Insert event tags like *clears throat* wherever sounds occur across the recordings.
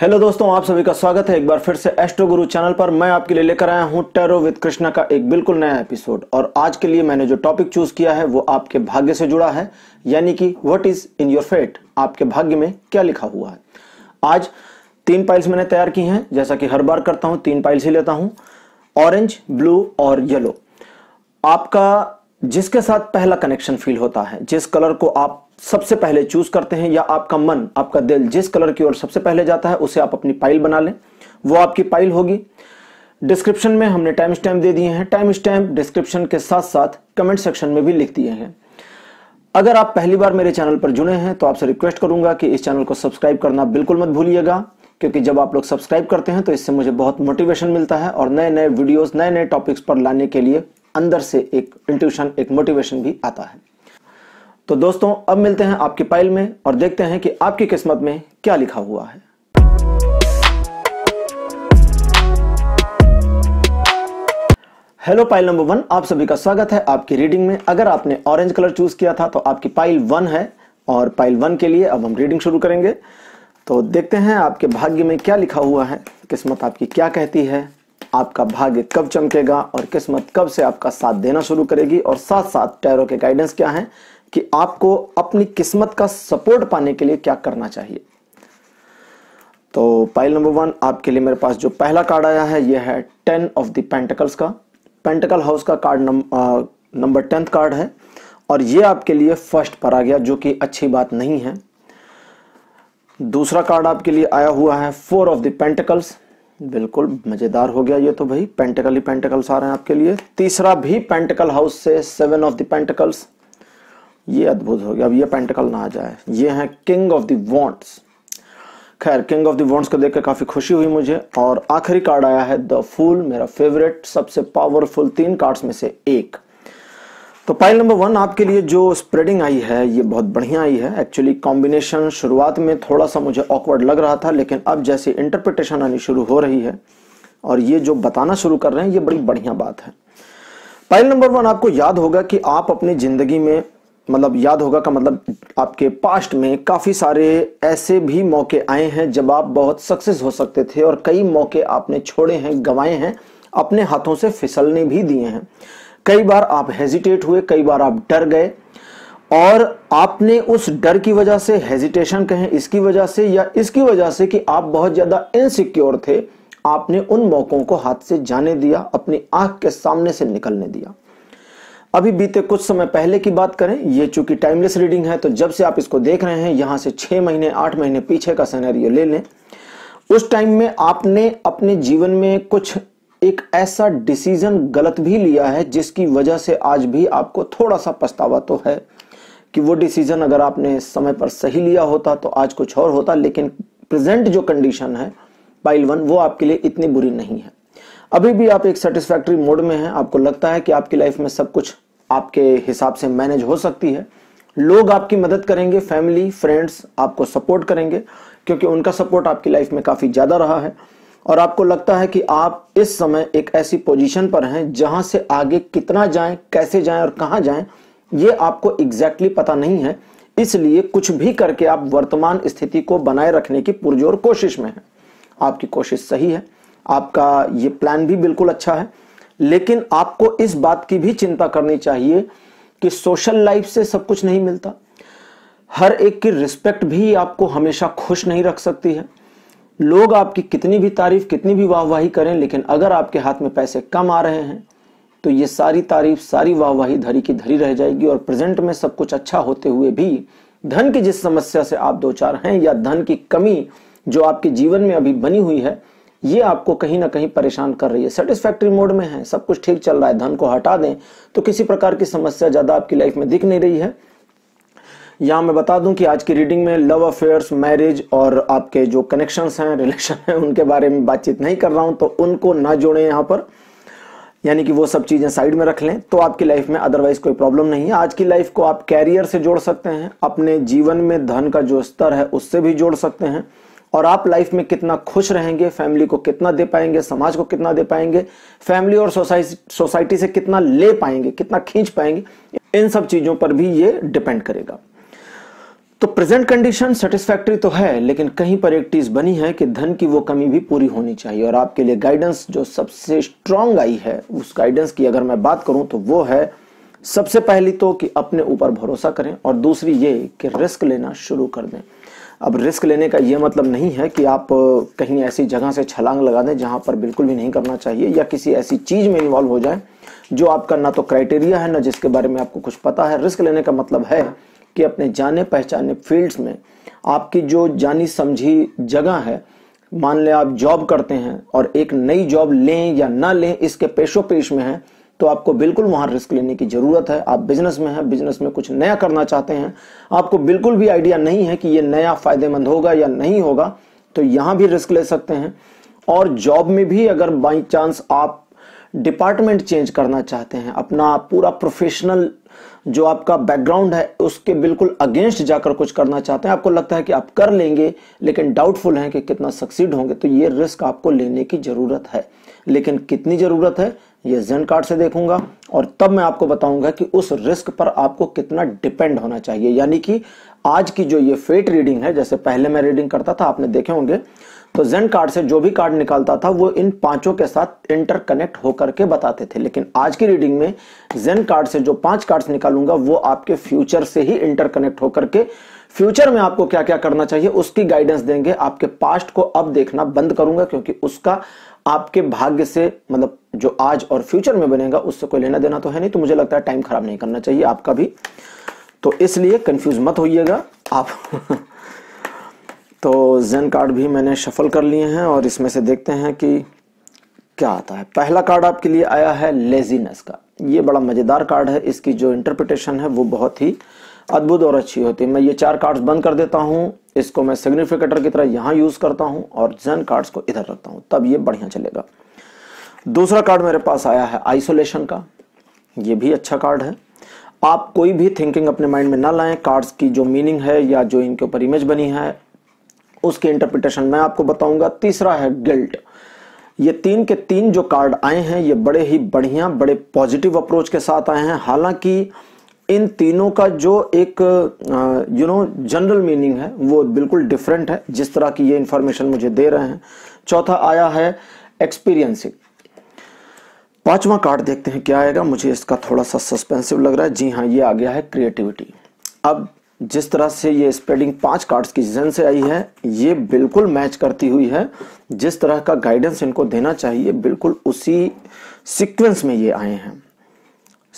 Hello दोस्तों आप सभी का स्वागत है एक बार फिर से एस्ट्रो गुरु चैनल पर मैं आपके लिए लेकर आया हूं टेरो विद कृष्णा का एक बिल्कुल नया एपिसोड और आज के लिए मैंने जो टॉपिक चूज किया है वो आपके भाग्य से जुड़ा है यानी कि what is in your fate आपके भाग्य में क्या लिखा हुआ है आज तीन पाइल्स मैंने तैयार की हैं जैसा कि हर बार करता हूं तीन पाइल्स ही लेता हूं ऑरेंज ब्लू और येलो आपका जिसके साथ पहला कनेक्शन फील होता है जिस कलर को आप सबसे पहले चूज करते हैं या आपका मन आपका दिल जिस कलर की ओर सबसे पहले जाता है उसे आप अपनी पाइल बना लें वो आपकी पाइल होगी डिस्क्रिप्शन में हमने टाइम स्टैम्प दे दिए हैं टाइम स्टैम्प डिस्क्रिप्शन के साथ साथ कमेंट सेक्शन में भी लिख दिए हैं अगर आप पहली बार मेरे चैनल पर जुड़े हैं तो आपसे रिक्वेस्ट करूंगा कि इस चैनल को सब्सक्राइब करना बिल्कुल मत भूलिएगा क्योंकि जब आप लोग सब्सक्राइब करते हैं तो इससे मुझे बहुत मोटिवेशन मिलता है और नए नए वीडियोस नए नए टॉपिक्स पर लाने के लिए अंदर से एक इंट्यूशन एक मोटिवेशन भी आता है तो दोस्तों अब मिलते हैं आपकी पाइल में और देखते हैं कि आपकी किस्मत में क्या लिखा हुआ है हेलो पाइल नंबर वन आप सभी का स्वागत है आपकी रीडिंग में अगर आपने ऑरेंज कलर चूज किया था तो आपकी पाइल वन है और पाइल वन के लिए अब हम रीडिंग शुरू करेंगे तो देखते हैं आपके भाग्य में क्या लिखा हुआ है किस्मत आपकी क्या कहती है आपका भाग्य कब चमकेगा और किस्मत कब से आपका साथ देना शुरू करेगी और साथ साथ टैरो के गाइडेंस क्या है कि आपको अपनी किस्मत का सपोर्ट पाने के लिए क्या करना चाहिए तो पाइल नंबर वन आपके लिए मेरे पास जो पहला कार्ड आया है यह है टेन ऑफ द पेंटिकल्स का पेंटिकल हाउस का कार्ड नंबर टेंथ कार्ड है और यह आपके लिए फर्स्ट पर आ गया जो कि अच्छी बात नहीं है दूसरा कार्ड आपके लिए आया हुआ है फोर ऑफ द पेंटिकल्स बिल्कुल मजेदार हो गया ये तो भाई पेंटिकल ही पेंटिकल्स आ रहे हैं आपके लिए तीसरा भी पेंटिकल हाउस से सेवन ऑफ द पेंटिकल्स ये अद्भुत हो गया अब ये पेंटिकल ना आ जाए ये है किंग ऑफ दॉन्ट्स खैर किंग ऑफ दॉन्ट्स को देखकर काफ़ी खुशी हुई मुझे और आखिरी कार्ड आया है द फूल मेरा फेवरेट सबसे पावरफुल तीन कार्ड्स में से एक तो पाइल नंबर वन आपके लिए जो स्प्रेडिंग आई है ये बहुत बढ़िया आई है एक्चुअली कॉम्बिनेशन शुरुआत में थोड़ा सा मुझे ऑकवर्ड लग रहा था लेकिन अब जैसे इंटरप्रिटेशन आनी शुरू हो रही है और ये जो बताना शुरू कर रहे हैं ये बड़ी बढ़िया बात है पाइल नंबर वन आपको याद होगा कि आप अपनी जिंदगी में मतलब याद होगा का मतलब आपके पास्ट में काफ़ी सारे ऐसे भी मौके आए हैं जब आप बहुत सक्सेस हो सकते थे और कई मौके आपने छोड़े हैं गंवाए हैं अपने हाथों से फिसलने भी दिए हैं कई बार आप हेजिटेट हुए कई बार आप डर गए और आपने उस डर की वजह से हेजिटेशन कहें इसकी वजह से या इसकी वजह से कि आप बहुत ज़्यादा इनसिक्योर थे आपने उन मौक़ों को हाथ से जाने दिया अपनी आंख के सामने से निकलने दिया अभी बीते कुछ समय पहले की बात करें ये चूंकि टाइमलेस रीडिंग है तो जब से आप इसको देख रहे हैं यहां से छह महीने आठ महीने पीछे का सैनरियो ले लें उस टाइम में आपने अपने जीवन में कुछ एक ऐसा डिसीजन गलत भी लिया है जिसकी वजह से आज भी आपको थोड़ा सा पछतावा तो है कि वो डिसीजन अगर आपने समय पर सही लिया होता तो आज कुछ और होता लेकिन प्रेजेंट जो कंडीशन है पाइल वन वो आपके लिए इतनी बुरी नहीं है अभी भी आप एक सेटिस्फैक्ट्री मोड में हैं आपको लगता है कि आपकी लाइफ में सब कुछ आपके हिसाब से मैनेज हो सकती है लोग आपकी मदद करेंगे फैमिली फ्रेंड्स आपको सपोर्ट करेंगे क्योंकि उनका सपोर्ट आपकी लाइफ में काफ़ी ज़्यादा रहा है और आपको लगता है कि आप इस समय एक ऐसी पोजीशन पर हैं जहां से आगे कितना जाएं कैसे जाएं और कहां जाएं ये आपको एग्जैक्टली exactly पता नहीं है इसलिए कुछ भी करके आप वर्तमान स्थिति को बनाए रखने की पुरजोर कोशिश में हैं आपकी कोशिश सही है आपका ये प्लान भी बिल्कुल अच्छा है लेकिन आपको इस बात की भी चिंता करनी चाहिए कि सोशल लाइफ से सब कुछ नहीं मिलता हर एक की रिस्पेक्ट भी आपको हमेशा खुश नहीं रख सकती है लोग आपकी कितनी भी तारीफ कितनी भी वाहवाही करें लेकिन अगर आपके हाथ में पैसे कम आ रहे हैं तो ये सारी तारीफ सारी वाहवाही धरी की धरी रह जाएगी और प्रेजेंट में सब कुछ अच्छा होते हुए भी धन की जिस समस्या से आप दो चार हैं या धन की कमी जो आपके जीवन में अभी बनी हुई है ये आपको कहीं ना कहीं परेशान कर रही है सेटिस्फैक्ट्री मोड में है सब कुछ ठीक चल रहा है धन को हटा दें तो किसी प्रकार की समस्या ज़्यादा आपकी लाइफ में दिख नहीं रही है यहां मैं बता दूं कि आज की रीडिंग में लव अफेयर्स मैरिज और आपके जो कनेक्शंस हैं रिलेशन हैं उनके बारे में बातचीत नहीं कर रहा हूं तो उनको ना जोड़ें यहां पर यानी कि वो सब चीज़ें साइड में रख लें तो आपकी लाइफ में अदरवाइज कोई प्रॉब्लम नहीं है आज की लाइफ को आप कैरियर से जोड़ सकते हैं अपने जीवन में धन का जो स्तर है उससे भी जोड़ सकते हैं और आप लाइफ में कितना खुश रहेंगे फैमिली को कितना दे पाएंगे समाज को कितना दे पाएंगे फैमिली और सोसाइटी से कितना ले पाएंगे कितना खींच पाएंगे इन सब चीज़ों पर भी ये डिपेंड करेगा तो प्रेजेंट कंडीशन सेटिस्फैक्ट्री तो है लेकिन कहीं पर एक चीज बनी है कि धन की वो कमी भी पूरी होनी चाहिए और आपके लिए गाइडेंस जो सबसे स्ट्रांग आई है उस गाइडेंस की अगर मैं बात करूं तो वो है सबसे पहली तो कि अपने ऊपर भरोसा करें और दूसरी ये कि रिस्क लेना शुरू कर दें अब रिस्क लेने का ये मतलब नहीं है कि आप कहीं ऐसी जगह से छलांग लगा दें जहां पर बिल्कुल भी नहीं करना चाहिए या किसी ऐसी चीज़ में इन्वॉल्व हो जाए जो आपका ना तो क्राइटेरिया है ना जिसके बारे में आपको कुछ पता है रिस्क लेने का मतलब है कि अपने जाने पहचाने फील्ड्स में आपकी जो जानी समझी जगह है मान लें आप जॉब करते हैं और एक नई जॉब लें या ना लें इसके पेशो पेश में है तो आपको बिल्कुल वहां रिस्क लेने की ज़रूरत है आप बिजनेस में हैं बिजनेस में कुछ नया करना चाहते हैं आपको बिल्कुल भी आइडिया नहीं है कि ये नया फ़ायदेमंद होगा या नहीं होगा तो यहां भी रिस्क ले सकते हैं और जॉब में भी अगर बाई चांस आप डिपार्टमेंट चेंज करना चाहते हैं अपना पूरा प्रोफेशनल जो आपका बैकग्राउंड है उसके बिल्कुल अगेंस्ट जाकर कुछ करना चाहते हैं आपको लगता है कि आप कर लेंगे लेकिन डाउटफुल हैं कि कितना सक्सीड होंगे तो ये रिस्क आपको लेने की ज़रूरत है लेकिन कितनी ज़रूरत है ये जेन कार्ड से देखूंगा और तब मैं आपको बताऊंगा कि उस रिस्क पर आपको कितना डिपेंड होना चाहिए यानी कि आज की जो ये फेट रीडिंग है जैसे पहले मैं रीडिंग करता था आपने देखे होंगे तो जेन कार्ड से जो भी कार्ड निकालता था वो इन पांचों के साथ इंटरकनेक्ट होकर के बताते थे लेकिन आज की रीडिंग में जेन कार्ड से जो पांच कार्ड निकालूंगा वो आपके फ्यूचर से ही इंटरकनेक्ट होकर के फ्यूचर में आपको क्या क्या करना चाहिए उसकी गाइडेंस देंगे आपके पास्ट को अब देखना बंद करूंगा क्योंकि उसका आपके भाग्य से मतलब जो आज और फ्यूचर में बनेगा उससे कोई लेना देना तो है नहीं तो मुझे लगता है टाइम खराब नहीं करना चाहिए आपका भी तो इसलिए कंफ्यूज मत होइएगा आप *laughs* तो जेन कार्ड भी मैंने शफल कर लिए हैं और इसमें से देखते हैं कि क्या आता है पहला कार्ड आपके लिए आया है लेजीनेस का ये बड़ा मज़ेदार कार्ड है इसकी जो इंटरप्रिटेशन है वो बहुत ही अद्भुत और अच्छी होती है मैं ये चार कार्ड्स बंद कर देता हूँ इसको मैं सिग्निफिकेटर की तरह यहाँ यूज़ करता हूँ और जन कार्ड्स को इधर रखता हूँ तब ये बढ़िया चलेगा दूसरा कार्ड मेरे पास आया है आइसोलेशन का ये भी अच्छा कार्ड है आप कोई भी थिंकिंग अपने माइंड में ना लाएं कार्ड्स की जो मीनिंग है या जो इनके ऊपर इमेज बनी है उसके इंटरप्रिटेशन मैं आपको बताऊंगा तीसरा है गिल्ट ये तीन के तीन जो कार्ड आए हैं ये बड़े ही बढ़िया बड़े पॉजिटिव अप्रोच के साथ आए हैं हालांकि इन तीनों का जो एक यू नो जनरल मीनिंग है वो बिल्कुल डिफरेंट है जिस तरह की ये इंफॉर्मेशन मुझे दे रहे हैं चौथा आया है एक्सपीरियंसिंग पांचवा कार्ड देखते हैं क्या आएगा मुझे इसका थोड़ा सा सस्पेंसिव लग रहा है जी हाँ ये आ गया है क्रिएटिविटी अब जिस तरह से ये स्प्रेडिंग पांच कार्ड्स की जन से आई है ये बिल्कुल मैच करती हुई है जिस तरह का गाइडेंस इनको देना चाहिए बिल्कुल उसी सीक्वेंस में ये आए हैं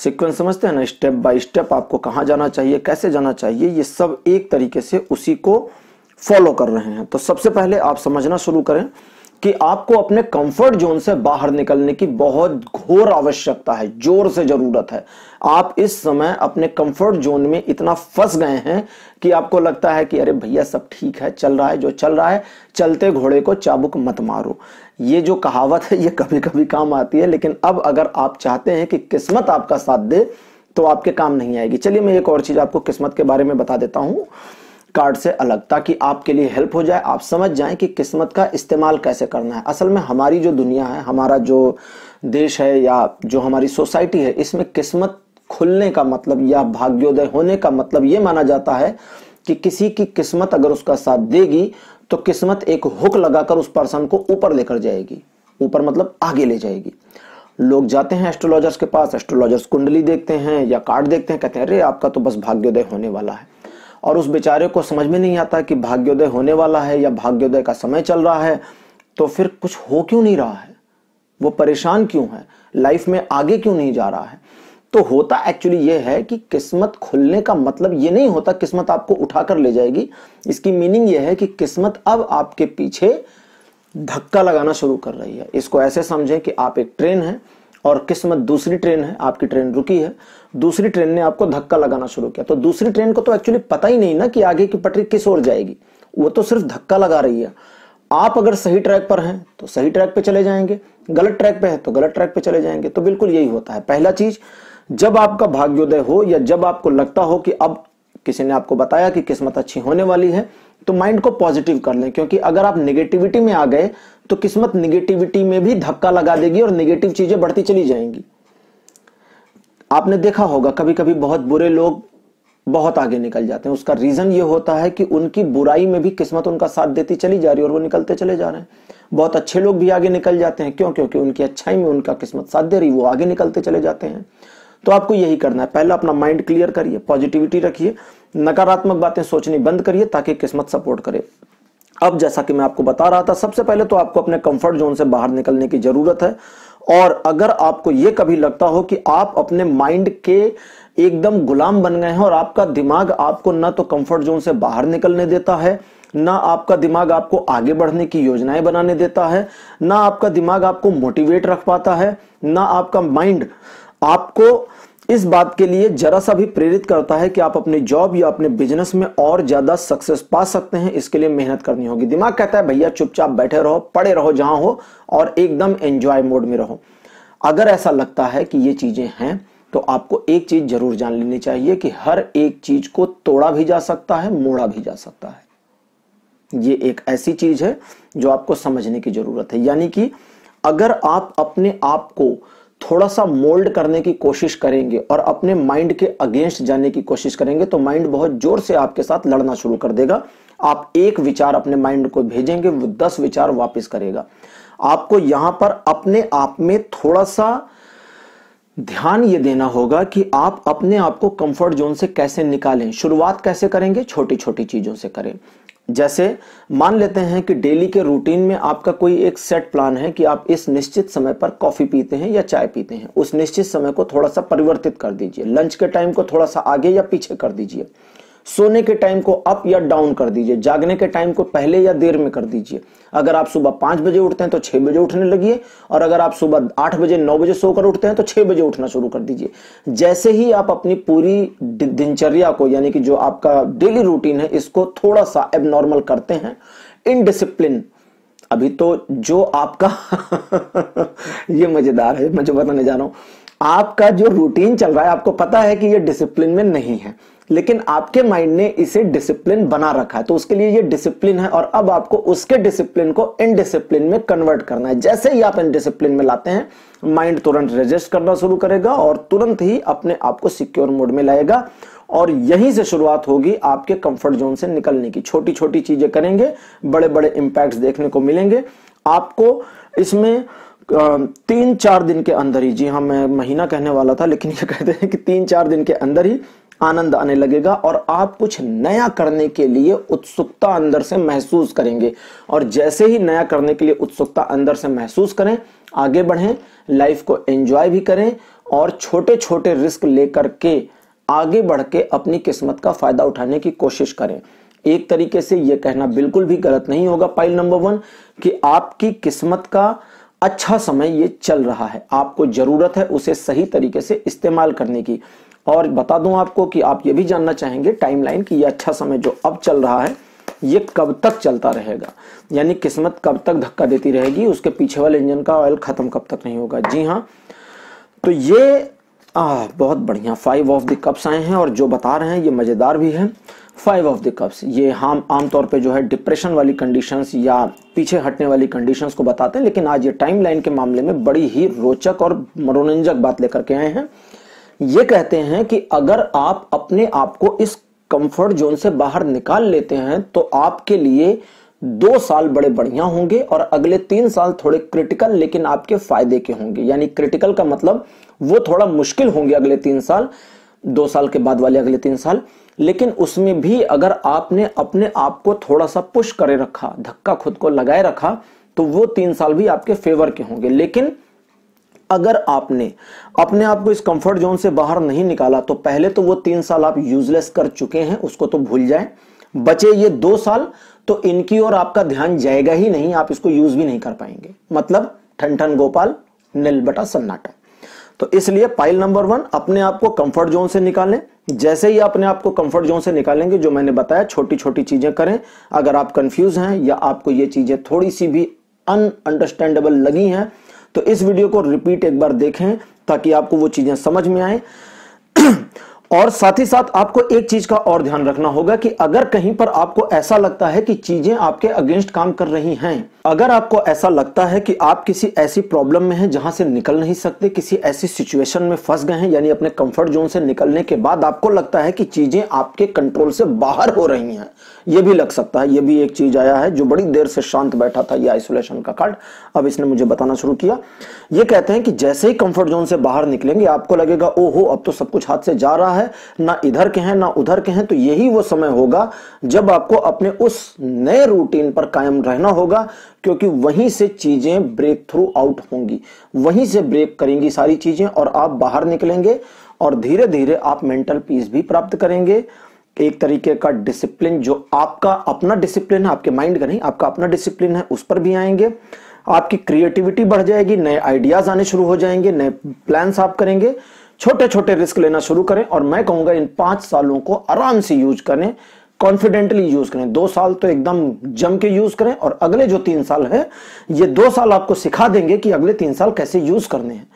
सीक्वेंस समझते हैं ना स्टेप बाय स्टेप आपको कहाँ जाना चाहिए कैसे जाना चाहिए ये सब एक तरीके से उसी को फॉलो कर रहे हैं तो सबसे पहले आप समझना शुरू करें कि आपको अपने कंफर्ट जोन से बाहर निकलने की बहुत घोर आवश्यकता है जोर से जरूरत है आप इस समय अपने कंफर्ट जोन में इतना फंस गए हैं कि आपको लगता है कि अरे भैया सब ठीक है चल रहा है जो चल रहा है चलते घोड़े को चाबुक मत मारो ये जो कहावत है ये कभी कभी काम आती है लेकिन अब अगर आप चाहते हैं कि किस्मत आपका साथ दे तो आपके काम नहीं आएगी चलिए मैं एक और चीज आपको किस्मत के बारे में बता देता हूं कार्ड से अलग ताकि आपके लिए हेल्प हो जाए आप समझ जाएं कि किस्मत का इस्तेमाल कैसे करना है असल में हमारी जो दुनिया है हमारा जो देश है या जो हमारी सोसाइटी है इसमें किस्मत खुलने का मतलब या भाग्योदय होने का मतलब ये माना जाता है कि किसी की किस्मत अगर उसका साथ देगी तो किस्मत एक हुक लगाकर उस पर्सन को ऊपर लेकर जाएगी ऊपर मतलब आगे ले जाएगी लोग जाते हैं एस्ट्रोलॉजर्स के पास एस्ट्रोलॉजर्स कुंडली देखते हैं या कार्ड देखते हैं कहते हैं अरे आपका तो बस भाग्योदय होने वाला है और उस बेचारे को समझ में नहीं आता कि भाग्योदय होने वाला है या भाग्योदय का समय चल रहा है तो फिर कुछ हो क्यों नहीं रहा है वो परेशान क्यों है लाइफ में आगे क्यों नहीं जा रहा है तो होता एक्चुअली ये है कि किस्मत खुलने का मतलब ये नहीं होता किस्मत आपको उठाकर ले जाएगी इसकी मीनिंग ये है कि किस्मत अब आपके पीछे धक्का लगाना शुरू कर रही है इसको ऐसे समझें कि आप एक ट्रेन है और किस्मत दूसरी ट्रेन है आपकी ट्रेन रुकी है दूसरी ट्रेन ने आपको धक्का लगाना शुरू किया तो दूसरी ट्रेन को तो एक्चुअली पता ही नहीं ना कि आगे की पटरी किस ओर जाएगी वो तो सिर्फ धक्का लगा रही है आप अगर सही ट्रैक पर हैं तो सही ट्रैक पे चले जाएंगे गलत ट्रैक पे है तो गलत ट्रैक पे चले जाएंगे तो बिल्कुल यही होता है पहला चीज जब आपका भाग्योदय हो या जब आपको लगता हो कि अब किसी ने आपको बताया कि किस्मत अच्छी होने वाली है तो माइंड को पॉजिटिव कर लें क्योंकि अगर आप निगेटिविटी में आ गए तो किस्मत निगेटिविटी में भी धक्का लगा देगी और निगेटिव चीजें बढ़ती चली जाएंगी आपने देखा होगा कभी कभी बहुत बुरे लोग बहुत आगे निकल जाते हैं उसका रीजन ये होता है कि उनकी बुराई में भी किस्मत उनका साथ देती चली जा रही है और वो निकलते चले जा रहे हैं बहुत अच्छे लोग भी आगे निकल जाते हैं क्यों क्योंकि उनकी अच्छाई में उनका किस्मत साथ दे रही वो आगे निकलते चले जाते हैं तो आपको यही करना है पहला अपना माइंड क्लियर करिए पॉजिटिविटी रखिए नकारात्मक बातें सोचनी बंद करिए ताकि किस्मत सपोर्ट करे अब जैसा कि मैं आपको बता रहा था सबसे पहले तो आपको अपने कंफर्ट जोन से बाहर निकलने की जरूरत है और अगर आपको यह कभी लगता हो कि आप अपने माइंड के एकदम गुलाम बन गए हैं और आपका दिमाग आपको ना तो कंफर्ट जोन से बाहर निकलने देता है ना आपका दिमाग आपको आगे बढ़ने की योजनाएं बनाने देता है ना आपका दिमाग आपको मोटिवेट रख पाता है ना आपका माइंड आपको इस बात के लिए जरा सा भी प्रेरित करता है कि आप अपने जॉब या अपने बिजनेस में और ज्यादा सक्सेस पा सकते हैं इसके लिए मेहनत करनी होगी दिमाग कहता है भैया चुपचाप बैठे रहो पड़े रहो जहां हो और एकदम एंजॉय मोड में रहो अगर ऐसा लगता है कि ये चीजें हैं तो आपको एक चीज जरूर जान लेनी चाहिए कि हर एक चीज को तोड़ा भी जा सकता है मोड़ा भी जा सकता है ये एक ऐसी चीज है जो आपको समझने की जरूरत है यानी कि अगर आप अपने आप को थोड़ा सा मोल्ड करने की कोशिश करेंगे और अपने माइंड के अगेंस्ट जाने की कोशिश करेंगे तो माइंड बहुत जोर से आपके साथ लड़ना शुरू कर देगा आप एक विचार अपने माइंड को भेजेंगे वो दस विचार वापस करेगा आपको यहां पर अपने आप में थोड़ा सा ध्यान ये देना होगा कि आप अपने आप को कंफर्ट जोन से कैसे निकालें शुरुआत कैसे करेंगे छोटी छोटी चीजों से करें जैसे मान लेते हैं कि डेली के रूटीन में आपका कोई एक सेट प्लान है कि आप इस निश्चित समय पर कॉफ़ी पीते हैं या चाय पीते हैं उस निश्चित समय को थोड़ा सा परिवर्तित कर दीजिए लंच के टाइम को थोड़ा सा आगे या पीछे कर दीजिए सोने के टाइम को अप या डाउन कर दीजिए जागने के टाइम को पहले या देर में कर दीजिए अगर आप सुबह पांच बजे उठते हैं तो छह बजे उठने लगिए और अगर आप सुबह आठ बजे नौ बजे सोकर उठते हैं तो छह बजे उठना शुरू कर दीजिए जैसे ही आप अपनी पूरी दिनचर्या को यानी कि जो आपका डेली रूटीन है इसको थोड़ा सा एबनॉर्मल करते हैं इनडिसिप्लिन अभी तो जो आपका *laughs* ये मजेदार है मैं जो बताने जा रहा हूं आपका जो रूटीन चल रहा है आपको पता है कि ये डिसिप्लिन में नहीं है लेकिन आपके माइंड ने इसे डिसिप्लिन बना रखा है तो उसके लिए ये डिसिप्लिन है और अब आपको उसके डिसिप्लिन को इनडिसिप्लिन में कन्वर्ट करना है जैसे ही आप इनडिसिप्लिन में लाते हैं माइंड तुरंत रजिस्ट करना शुरू करेगा और तुरंत ही अपने आप को सिक्योर मोड में लाएगा और यहीं से शुरुआत होगी आपके कंफर्ट जोन से निकलने की छोटी छोटी चीजें करेंगे बड़े बड़े इंपैक्ट देखने को मिलेंगे आपको इसमें तीन चार दिन के अंदर ही जी हाँ मैं महीना कहने वाला था लेकिन ये कहते हैं कि तीन चार दिन के अंदर ही आनंद आने लगेगा और आप कुछ नया करने के लिए उत्सुकता अंदर से महसूस करेंगे और जैसे ही नया करने के लिए उत्सुकता अंदर से महसूस करें आगे बढ़ें लाइफ को एंजॉय भी करें और छोटे छोटे रिस्क लेकर के आगे बढ़ के अपनी किस्मत का फायदा उठाने की कोशिश करें एक तरीके से यह कहना बिल्कुल भी गलत नहीं होगा पाइल नंबर वन कि आपकी किस्मत का अच्छा समय ये चल रहा है आपको जरूरत है उसे सही तरीके से इस्तेमाल करने की और बता दूं आपको कि आप ये भी जानना चाहेंगे टाइमलाइन कि यह अच्छा समय जो अब चल रहा है ये कब तक चलता रहेगा यानी किस्मत कब तक धक्का देती रहेगी उसके पीछे वाले इंजन का ऑयल ख़त्म कब तक नहीं होगा जी हाँ तो ये आ, बहुत बढ़िया फाइव ऑफ द कप्स आए हैं और जो बता रहे हैं ये मज़ेदार भी है फाइव ऑफ द कप्स ये हम आमतौर पे जो है डिप्रेशन वाली कंडीशंस या पीछे हटने वाली कंडीशंस को बताते हैं लेकिन आज ये टाइमलाइन के मामले में बड़ी ही रोचक और मनोरंजक बात लेकर के आए हैं ये कहते हैं कि अगर आप अपने आप को इस कंफर्ट जोन से बाहर निकाल लेते हैं तो आपके लिए दो साल बड़े बढ़िया होंगे और अगले तीन साल थोड़े क्रिटिकल लेकिन आपके फायदे के होंगे यानी क्रिटिकल का मतलब वो थोड़ा मुश्किल होंगे अगले तीन साल दो साल के बाद वाले अगले तीन साल लेकिन उसमें भी अगर आपने अपने आप को थोड़ा सा पुश करे रखा धक्का खुद को लगाए रखा तो वो तीन साल भी आपके फेवर के होंगे लेकिन अगर आपने अपने आप को इस कंफर्ट जोन से बाहर नहीं निकाला तो पहले तो वो तीन साल आप यूजलेस कर चुके हैं उसको तो भूल जाए बचे ये दो साल तो इनकी और आपका ध्यान जाएगा ही नहीं आप इसको यूज भी नहीं कर पाएंगे मतलब ठन ठन गोपाल नील बटा सन्नाटा तो इसलिए पाइल नंबर वन अपने आप को कंफर्ट जोन से निकालें जैसे ही अपने आप को कंफर्ट जोन से निकालेंगे जो मैंने बताया छोटी छोटी चीजें करें अगर आप कंफ्यूज हैं या आपको ये चीजें थोड़ी सी भी अनअंडरस्टैंडेबल लगी हैं तो इस वीडियो को रिपीट एक बार देखें ताकि आपको वो चीजें समझ में आए और साथ ही साथ आपको एक चीज का और ध्यान रखना होगा कि अगर कहीं पर आपको ऐसा लगता है कि चीजें आपके अगेंस्ट काम कर रही हैं अगर आपको ऐसा लगता है कि आप किसी ऐसी प्रॉब्लम में हैं जहां से निकल नहीं सकते किसी ऐसी सिचुएशन में फंस गए हैं यानी अपने कंफर्ट जोन से निकलने के बाद आपको लगता है कि चीजें आपके कंट्रोल से बाहर हो रही हैं ये भी लग सकता है ये भी एक चीज आया है जो बड़ी देर से शांत बैठा था ये आइसोलेशन का कार्ड अब इसने मुझे बताना शुरू किया ये कहते हैं कि जैसे ही कंफर्ट जोन से बाहर निकलेंगे आपको लगेगा ओहो अब तो सब कुछ हाथ से जा रहा है ना इधर के हैं ना उधर के हैं तो यही वो समय होगा जब आपको अपने उस नए रूटीन पर कायम रहना होगा क्योंकि वहीं से चीजें ब्रेक थ्रू आउट होंगी वहीं से ब्रेक करेंगी सारी चीजें और आप बाहर निकलेंगे और धीरे धीरे आप मेंटल पीस भी प्राप्त करेंगे एक तरीके का डिसिप्लिन जो आपका अपना डिसिप्लिन है आपके माइंड का नहीं आपका अपना डिसिप्लिन है उस पर भी आएंगे आपकी क्रिएटिविटी बढ़ जाएगी नए आइडियाज आने शुरू हो जाएंगे नए प्लान्स आप करेंगे छोटे छोटे रिस्क लेना शुरू करें और मैं कहूंगा इन पांच सालों को आराम से यूज करें कॉन्फिडेंटली यूज करें दो साल तो एकदम जम के यूज करें और अगले जो तीन साल है ये दो साल आपको सिखा देंगे कि अगले तीन साल कैसे यूज करने हैं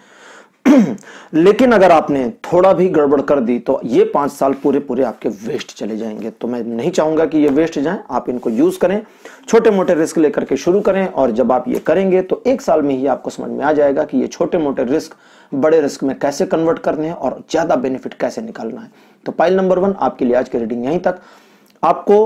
*clears throat* लेकिन अगर आपने थोड़ा भी गड़बड़ कर दी तो ये पांच साल पूरे पूरे आपके वेस्ट चले जाएंगे तो मैं नहीं चाहूंगा कि ये वेस्ट जाए आप इनको यूज करें छोटे मोटे रिस्क लेकर के शुरू करें और जब आप ये करेंगे तो एक साल में ही आपको समझ में आ जाएगा कि ये छोटे मोटे रिस्क बड़े रिस्क में कैसे कन्वर्ट करने हैं और ज्यादा बेनिफिट कैसे निकालना है तो पाइल नंबर वन आपके लिए आज की रीडिंग यहीं तक आपको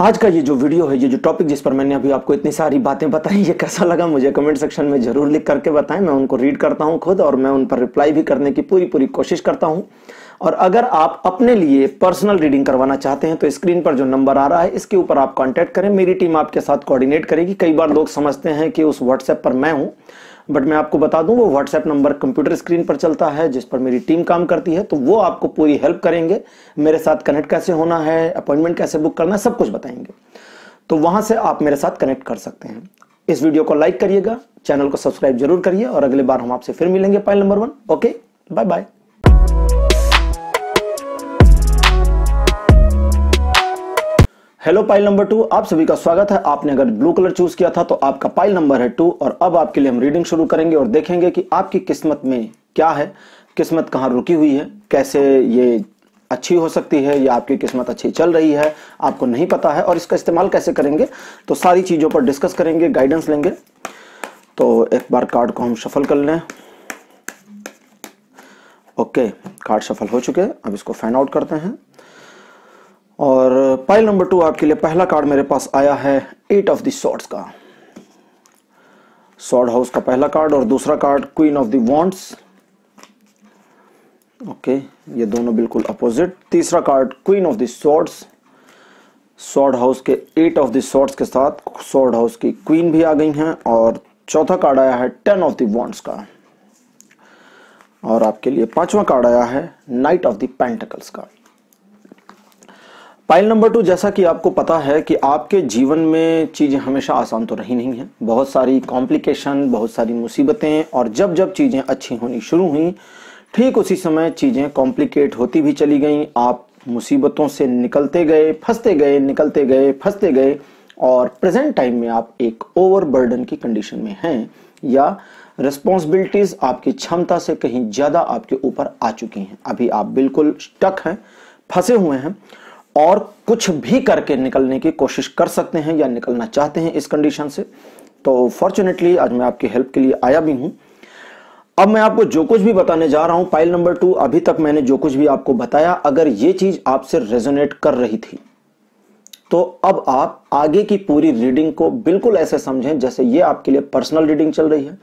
आज का ये जो वीडियो है ये जो टॉपिक जिस पर मैंने अभी आपको इतनी सारी बातें बताई ये कैसा लगा मुझे कमेंट सेक्शन में जरूर लिख करके बताएं मैं उनको रीड करता हूं खुद और मैं उन पर रिप्लाई भी करने की पूरी पूरी कोशिश करता हूं और अगर आप अपने लिए पर्सनल रीडिंग करवाना चाहते हैं तो स्क्रीन पर जो नंबर आ रहा है इसके ऊपर आप कॉन्टैक्ट करें मेरी टीम आपके साथ कोऑर्डिनेट करेगी कई बार लोग समझते हैं कि उस व्हाट्सएप पर मैं हूँ बट मैं आपको बता दूं वो व्हाट्सएप नंबर कंप्यूटर स्क्रीन पर चलता है जिस पर मेरी टीम काम करती है तो वो आपको पूरी हेल्प करेंगे मेरे साथ कनेक्ट कैसे होना है अपॉइंटमेंट कैसे बुक करना है सब कुछ बताएंगे तो वहां से आप मेरे साथ कनेक्ट कर सकते हैं इस वीडियो को लाइक करिएगा चैनल को सब्सक्राइब जरूर करिए और अगले बार हम आपसे फिर मिलेंगे point number one okay bye bye hello pile number two आप सभी का स्वागत है आपने अगर ब्लू कलर चूज किया था तो आपका पाइल नंबर है टू और अब आपके लिए हम रीडिंग शुरू करेंगे और देखेंगे कि आपकी किस्मत में क्या है किस्मत कहाँ रुकी हुई है कैसे ये अच्छी हो सकती है या आपकी किस्मत अच्छी चल रही है आपको नहीं पता है और इसका इस्तेमाल कैसे करेंगे तो सारी चीज़ों पर डिस्कस करेंगे गाइडेंस लेंगे तो एक बार कार्ड को हम सफल कर लें ओके कार्ड सफल हो चुके अब इसको फाइंड आउट करते हैं और पाइल नंबर टू आपके लिए पहला कार्ड मेरे पास आया है एट ऑफ द का सॉर्ड हाउस का पहला कार्ड और दूसरा card queen of the okay ये दोनों बिल्कुल अपोजिट तीसरा card queen of the swords house के एट ऑफ द के साथ सॉर्ड हाउस की क्वीन भी आ गई हैं और चौथा कार्ड आया है टेन ऑफ दॉन्ट्स का और आपके लिए पांचवा कार्ड आया है नाइट ऑफ द पेंटिकल्स का पाइल नंबर टू जैसा कि आपको पता है कि आपके जीवन में चीज़ें हमेशा आसान तो रही नहीं हैं बहुत सारी कॉम्प्लिकेशन बहुत सारी मुसीबतें और जब जब चीज़ें अच्छी होनी शुरू हुई ठीक उसी समय चीज़ें कॉम्प्लिकेट होती भी चली गई आप मुसीबतों से निकलते गए फंसते गए निकलते गए फंसते गए और प्रेजेंट टाइम में आप एक ओवरबर्डन की कंडीशन में हैं या रिस्पॉन्सिबिलिटीज़ आपकी क्षमता से कहीं ज़्यादा आपके ऊपर आ चुकी हैं अभी आप बिल्कुल टक हैं फंसे हुए हैं और कुछ भी करके निकलने की कोशिश कर सकते हैं या निकलना चाहते हैं इस कंडीशन से तो फॉर्चुनेटली आज मैं आपकी हेल्प के लिए आया भी हूं अब मैं आपको जो कुछ भी बताने जा रहा हूं पाइल नंबर टू अभी तक मैंने जो कुछ भी आपको बताया अगर ये चीज आपसे रेजोनेट कर रही थी तो अब आप आगे की पूरी रीडिंग को बिल्कुल ऐसे समझें जैसे ये आपके लिए पर्सनल रीडिंग चल रही है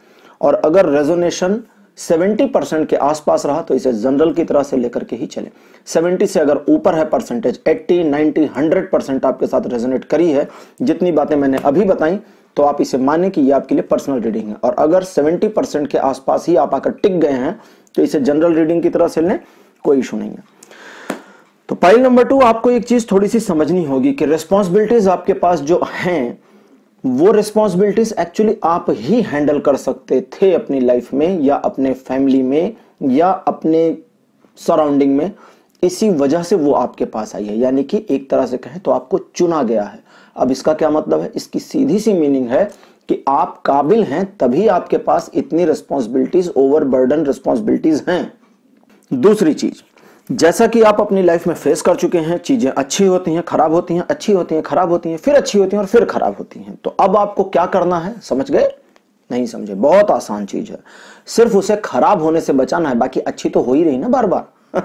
और अगर रेजोनेशन 70 परसेंट के आसपास रहा तो इसे जनरल की तरह से लेकर के ही चले 70 से अगर ऊपर है परसेंटेज 80, 90, 100 परसेंट आपके साथ रेजोनेट करी है जितनी बातें मैंने अभी बताई तो आप इसे माने कि ये आपके लिए पर्सनल रीडिंग है और अगर 70 परसेंट के आसपास ही आप आकर टिक गए हैं तो इसे जनरल रीडिंग की तरह से लें कोई इशू नहीं है तो पाइल नंबर टू आपको एक चीज थोड़ी सी समझनी होगी कि रेस्पॉन्सिबिलिटीज आपके पास जो हैं वो रिस्पॉन्सिबिलिटीज एक्चुअली आप ही हैंडल कर सकते थे अपनी लाइफ में या अपने फैमिली में या अपने सराउंडिंग में इसी वजह से वो आपके पास आई है यानी कि एक तरह से कहें तो आपको चुना गया है अब इसका क्या मतलब है इसकी सीधी सी मीनिंग है कि आप काबिल हैं तभी आपके पास इतनी रिस्पॉन्सिबिलिटीज ओवर बर्डन रिस्पॉन्सिबिलिटीज हैं दूसरी चीज जैसा कि आप अपनी लाइफ में फेस कर चुके हैं चीज़ें अच्छी होती हैं खराब होती हैं अच्छी होती हैं खराब होती हैं फिर अच्छी होती हैं और फिर खराब होती हैं तो अब आपको क्या करना है समझ गए नहीं समझे बहुत आसान चीज़ है सिर्फ उसे खराब होने से बचाना है बाकी अच्छी तो हो ही रही ना बार बार *laughs*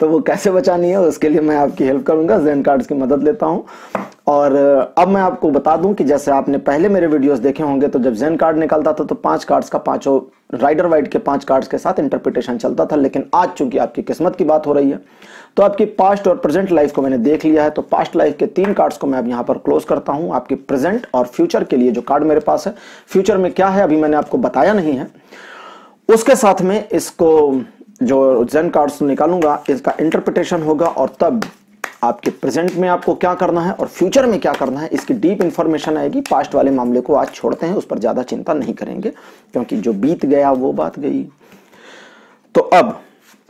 तो वो कैसे बचानी है उसके लिए मैं आपकी हेल्प करूंगा जैन कार्ड्स की मदद लेता हूं और अब मैं आपको बता दूं कि जैसे आपने पहले मेरे वीडियोस देखे होंगे तो जब जेन कार्ड निकलता था तो पांच कार्ड्स का पांचों राइडर वाइड के पांच कार्ड्स के साथ इंटरप्रिटेशन चलता था लेकिन आज चूंकि आपकी किस्मत की बात हो रही है तो आपकी पास्ट और प्रेजेंट लाइफ को मैंने देख लिया है तो पास्ट लाइफ के तीन कार्ड्स को मैं अब यहाँ पर क्लोज करता हूँ आपके प्रेजेंट और फ्यूचर के लिए जो कार्ड मेरे पास है फ्यूचर में क्या है अभी मैंने आपको बताया नहीं है उसके साथ में इसको जो जेन कार्ड्स निकालूंगा इसका इंटरप्रिटेशन होगा और तब आपके प्रेजेंट में आपको क्या करना है और फ्यूचर में क्या करना है इसकी डीप इंफॉर्मेशन आएगी पास्ट वाले मामले को आज छोड़ते हैं उस पर ज़्यादा चिंता नहीं करेंगे क्योंकि जो बीत गया वो बात गई तो अब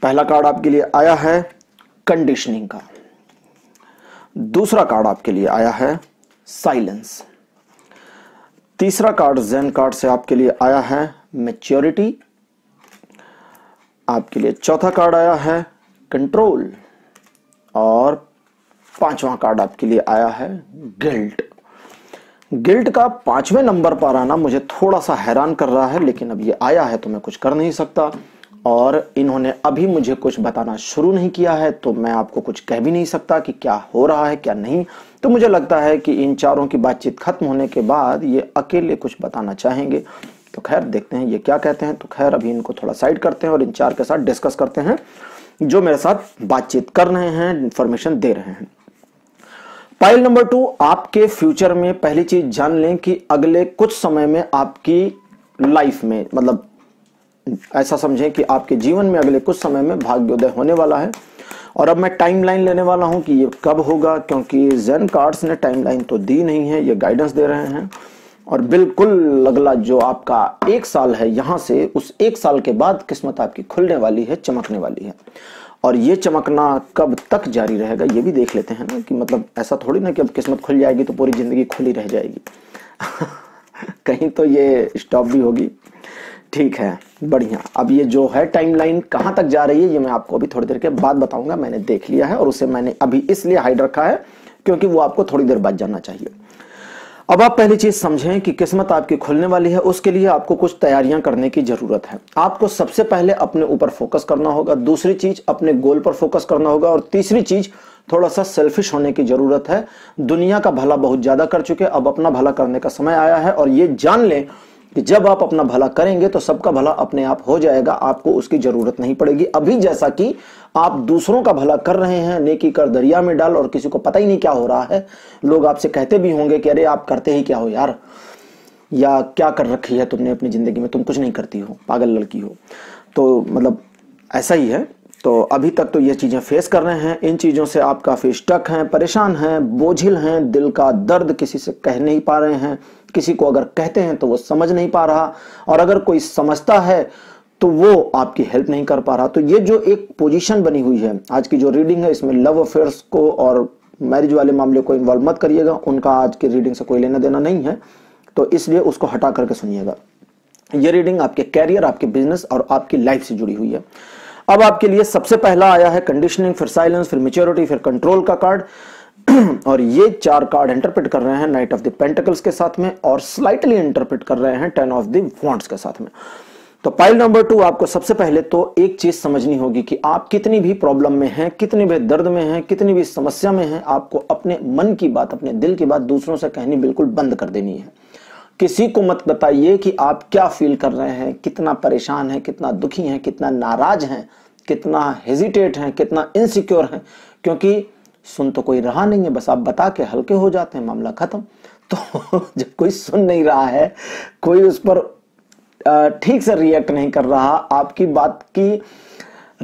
पहला कार्ड आपके लिए आया है कंडीशनिंग का दूसरा कार्ड आपके लिए आया है साइलेंस तीसरा कार्ड जेन कार्ड से आपके लिए आया है मेच्योरिटी आपके लिए चौथा कार्ड आया है कंट्रोल और पांचवा कार्ड आपके लिए आया है गिल्ट गिल्ट का पांचवें नंबर पर आना मुझे थोड़ा सा हैरान कर रहा है लेकिन अब ये आया है तो मैं कुछ कर नहीं सकता और इन्होंने अभी मुझे कुछ बताना शुरू नहीं किया है तो मैं आपको कुछ कह भी नहीं सकता कि क्या हो रहा है क्या नहीं तो मुझे लगता है कि इन चारों की बातचीत खत्म होने के बाद ये अकेले कुछ बताना चाहेंगे तो खैर देखते हैं ये क्या कहते हैं तो खैर अभी इनको थोड़ा साइड करते हैं और इन चार के साथ डिस्कस करते हैं जो मेरे साथ बातचीत कर रहे हैं इंफॉर्मेशन दे रहे हैं पाइल नंबर टू आपके फ्यूचर में पहली चीज जान लें कि अगले कुछ समय में आपकी लाइफ में मतलब ऐसा समझें कि आपके जीवन में अगले कुछ समय में भाग्योदय होने वाला है और अब मैं टाइमलाइन लेने वाला हूं कि ये कब होगा क्योंकि जेन कार्ड्स ने टाइमलाइन तो दी नहीं है ये गाइडेंस दे रहे हैं और बिल्कुल अगला जो आपका एक साल है यहां से उस एक साल के बाद किस्मत आपकी खुलने वाली है चमकने वाली है और ये चमकना कब तक जारी रहेगा ये भी देख लेते हैं ना कि मतलब ऐसा थोड़ी ना कि अब किस्मत खुल जाएगी तो पूरी ज़िंदगी खुली रह जाएगी *laughs* कहीं तो ये स्टॉप भी होगी ठीक है बढ़िया अब ये जो है टाइमलाइन कहां तक जा रही है ये मैं आपको अभी थोड़ी देर के बाद बताऊंगा मैंने देख लिया है और उसे मैंने अभी इसलिए हाइड रखा है क्योंकि वो आपको थोड़ी देर बाद जानना चाहिए अब आप पहली चीज समझें कि किस्मत आपकी खुलने वाली है उसके लिए आपको कुछ तैयारियां करने की जरूरत है आपको सबसे पहले अपने ऊपर फोकस करना होगा दूसरी चीज अपने गोल पर फोकस करना होगा और तीसरी चीज थोड़ा सा सेल्फिश होने की जरूरत है दुनिया का भला बहुत ज्यादा कर चुके अब अपना भला करने का समय आया है और ये जान लें कि जब आप अपना भला करेंगे तो सबका भला अपने आप हो जाएगा आपको उसकी जरूरत नहीं पड़ेगी अभी जैसा कि आप दूसरों का भला कर रहे हैं नेकी कर दरिया में डाल और किसी को पता ही नहीं क्या हो रहा है लोग आपसे कहते भी होंगे कि अरे आप करते ही क्या हो यार या क्या कर रखी है तुमने अपनी ज़िंदगी में तुम कुछ नहीं करती हो पागल लड़की हो तो मतलब ऐसा ही है तो अभी तक तो ये चीज़ें फेस कर रहे हैं इन चीज़ों से आप काफ़ी स्टक हैं परेशान हैं बोझिल हैं दिल का दर्द किसी से कह नहीं पा रहे हैं किसी को अगर कहते हैं तो वो समझ नहीं पा रहा और अगर कोई समझता है तो वो आपकी हेल्प नहीं कर पा रहा तो ये जो एक पोजीशन बनी हुई है आज की जो रीडिंग है इसमें लव अफेयर्स को और मैरिज वाले मामले को इन्वॉल्व मत करिएगा उनका आज की रीडिंग से कोई लेना देना नहीं है तो इसलिए उसको हटा करके सुनिएगा ये रीडिंग आपके कैरियर आपके बिजनेस और आपकी लाइफ से जुड़ी हुई है अब आपके लिए सबसे पहला आया है कंडीशनिंग फिर साइलेंस फिर मेच्योरिटी फिर कंट्रोल का कार्ड *clears throat* और ये चार कार्ड इंटरप्रेट कर रहे हैं नाइट ऑफ द पेंटिकल्स के साथ में और स्लाइटली इंटरप्रेट कर रहे हैं टेन ऑफ द वॉन्ट्स के साथ में तो पाइल नंबर टू आपको सबसे पहले तो एक चीज समझनी होगी कि आप कितनी भी प्रॉब्लम में हैं कितने भी दर्द में हैं कितनी भी समस्या में हैं आपको अपने मन की बात अपने दिल की बात दूसरों से कहनी बिल्कुल बंद कर देनी है किसी को मत बताइए कि आप क्या फील कर रहे हैं कितना परेशान है कितना दुखी है कितना नाराज है कितना हेजिटेट है कितना इनसिक्योर है क्योंकि सुन तो कोई रहा नहीं है बस आप बता के हल्के हो जाते हैं मामला खत्म तो *laughs* जब कोई सुन नहीं रहा है कोई उस पर ठीक से रिएक्ट नहीं कर रहा आपकी बात की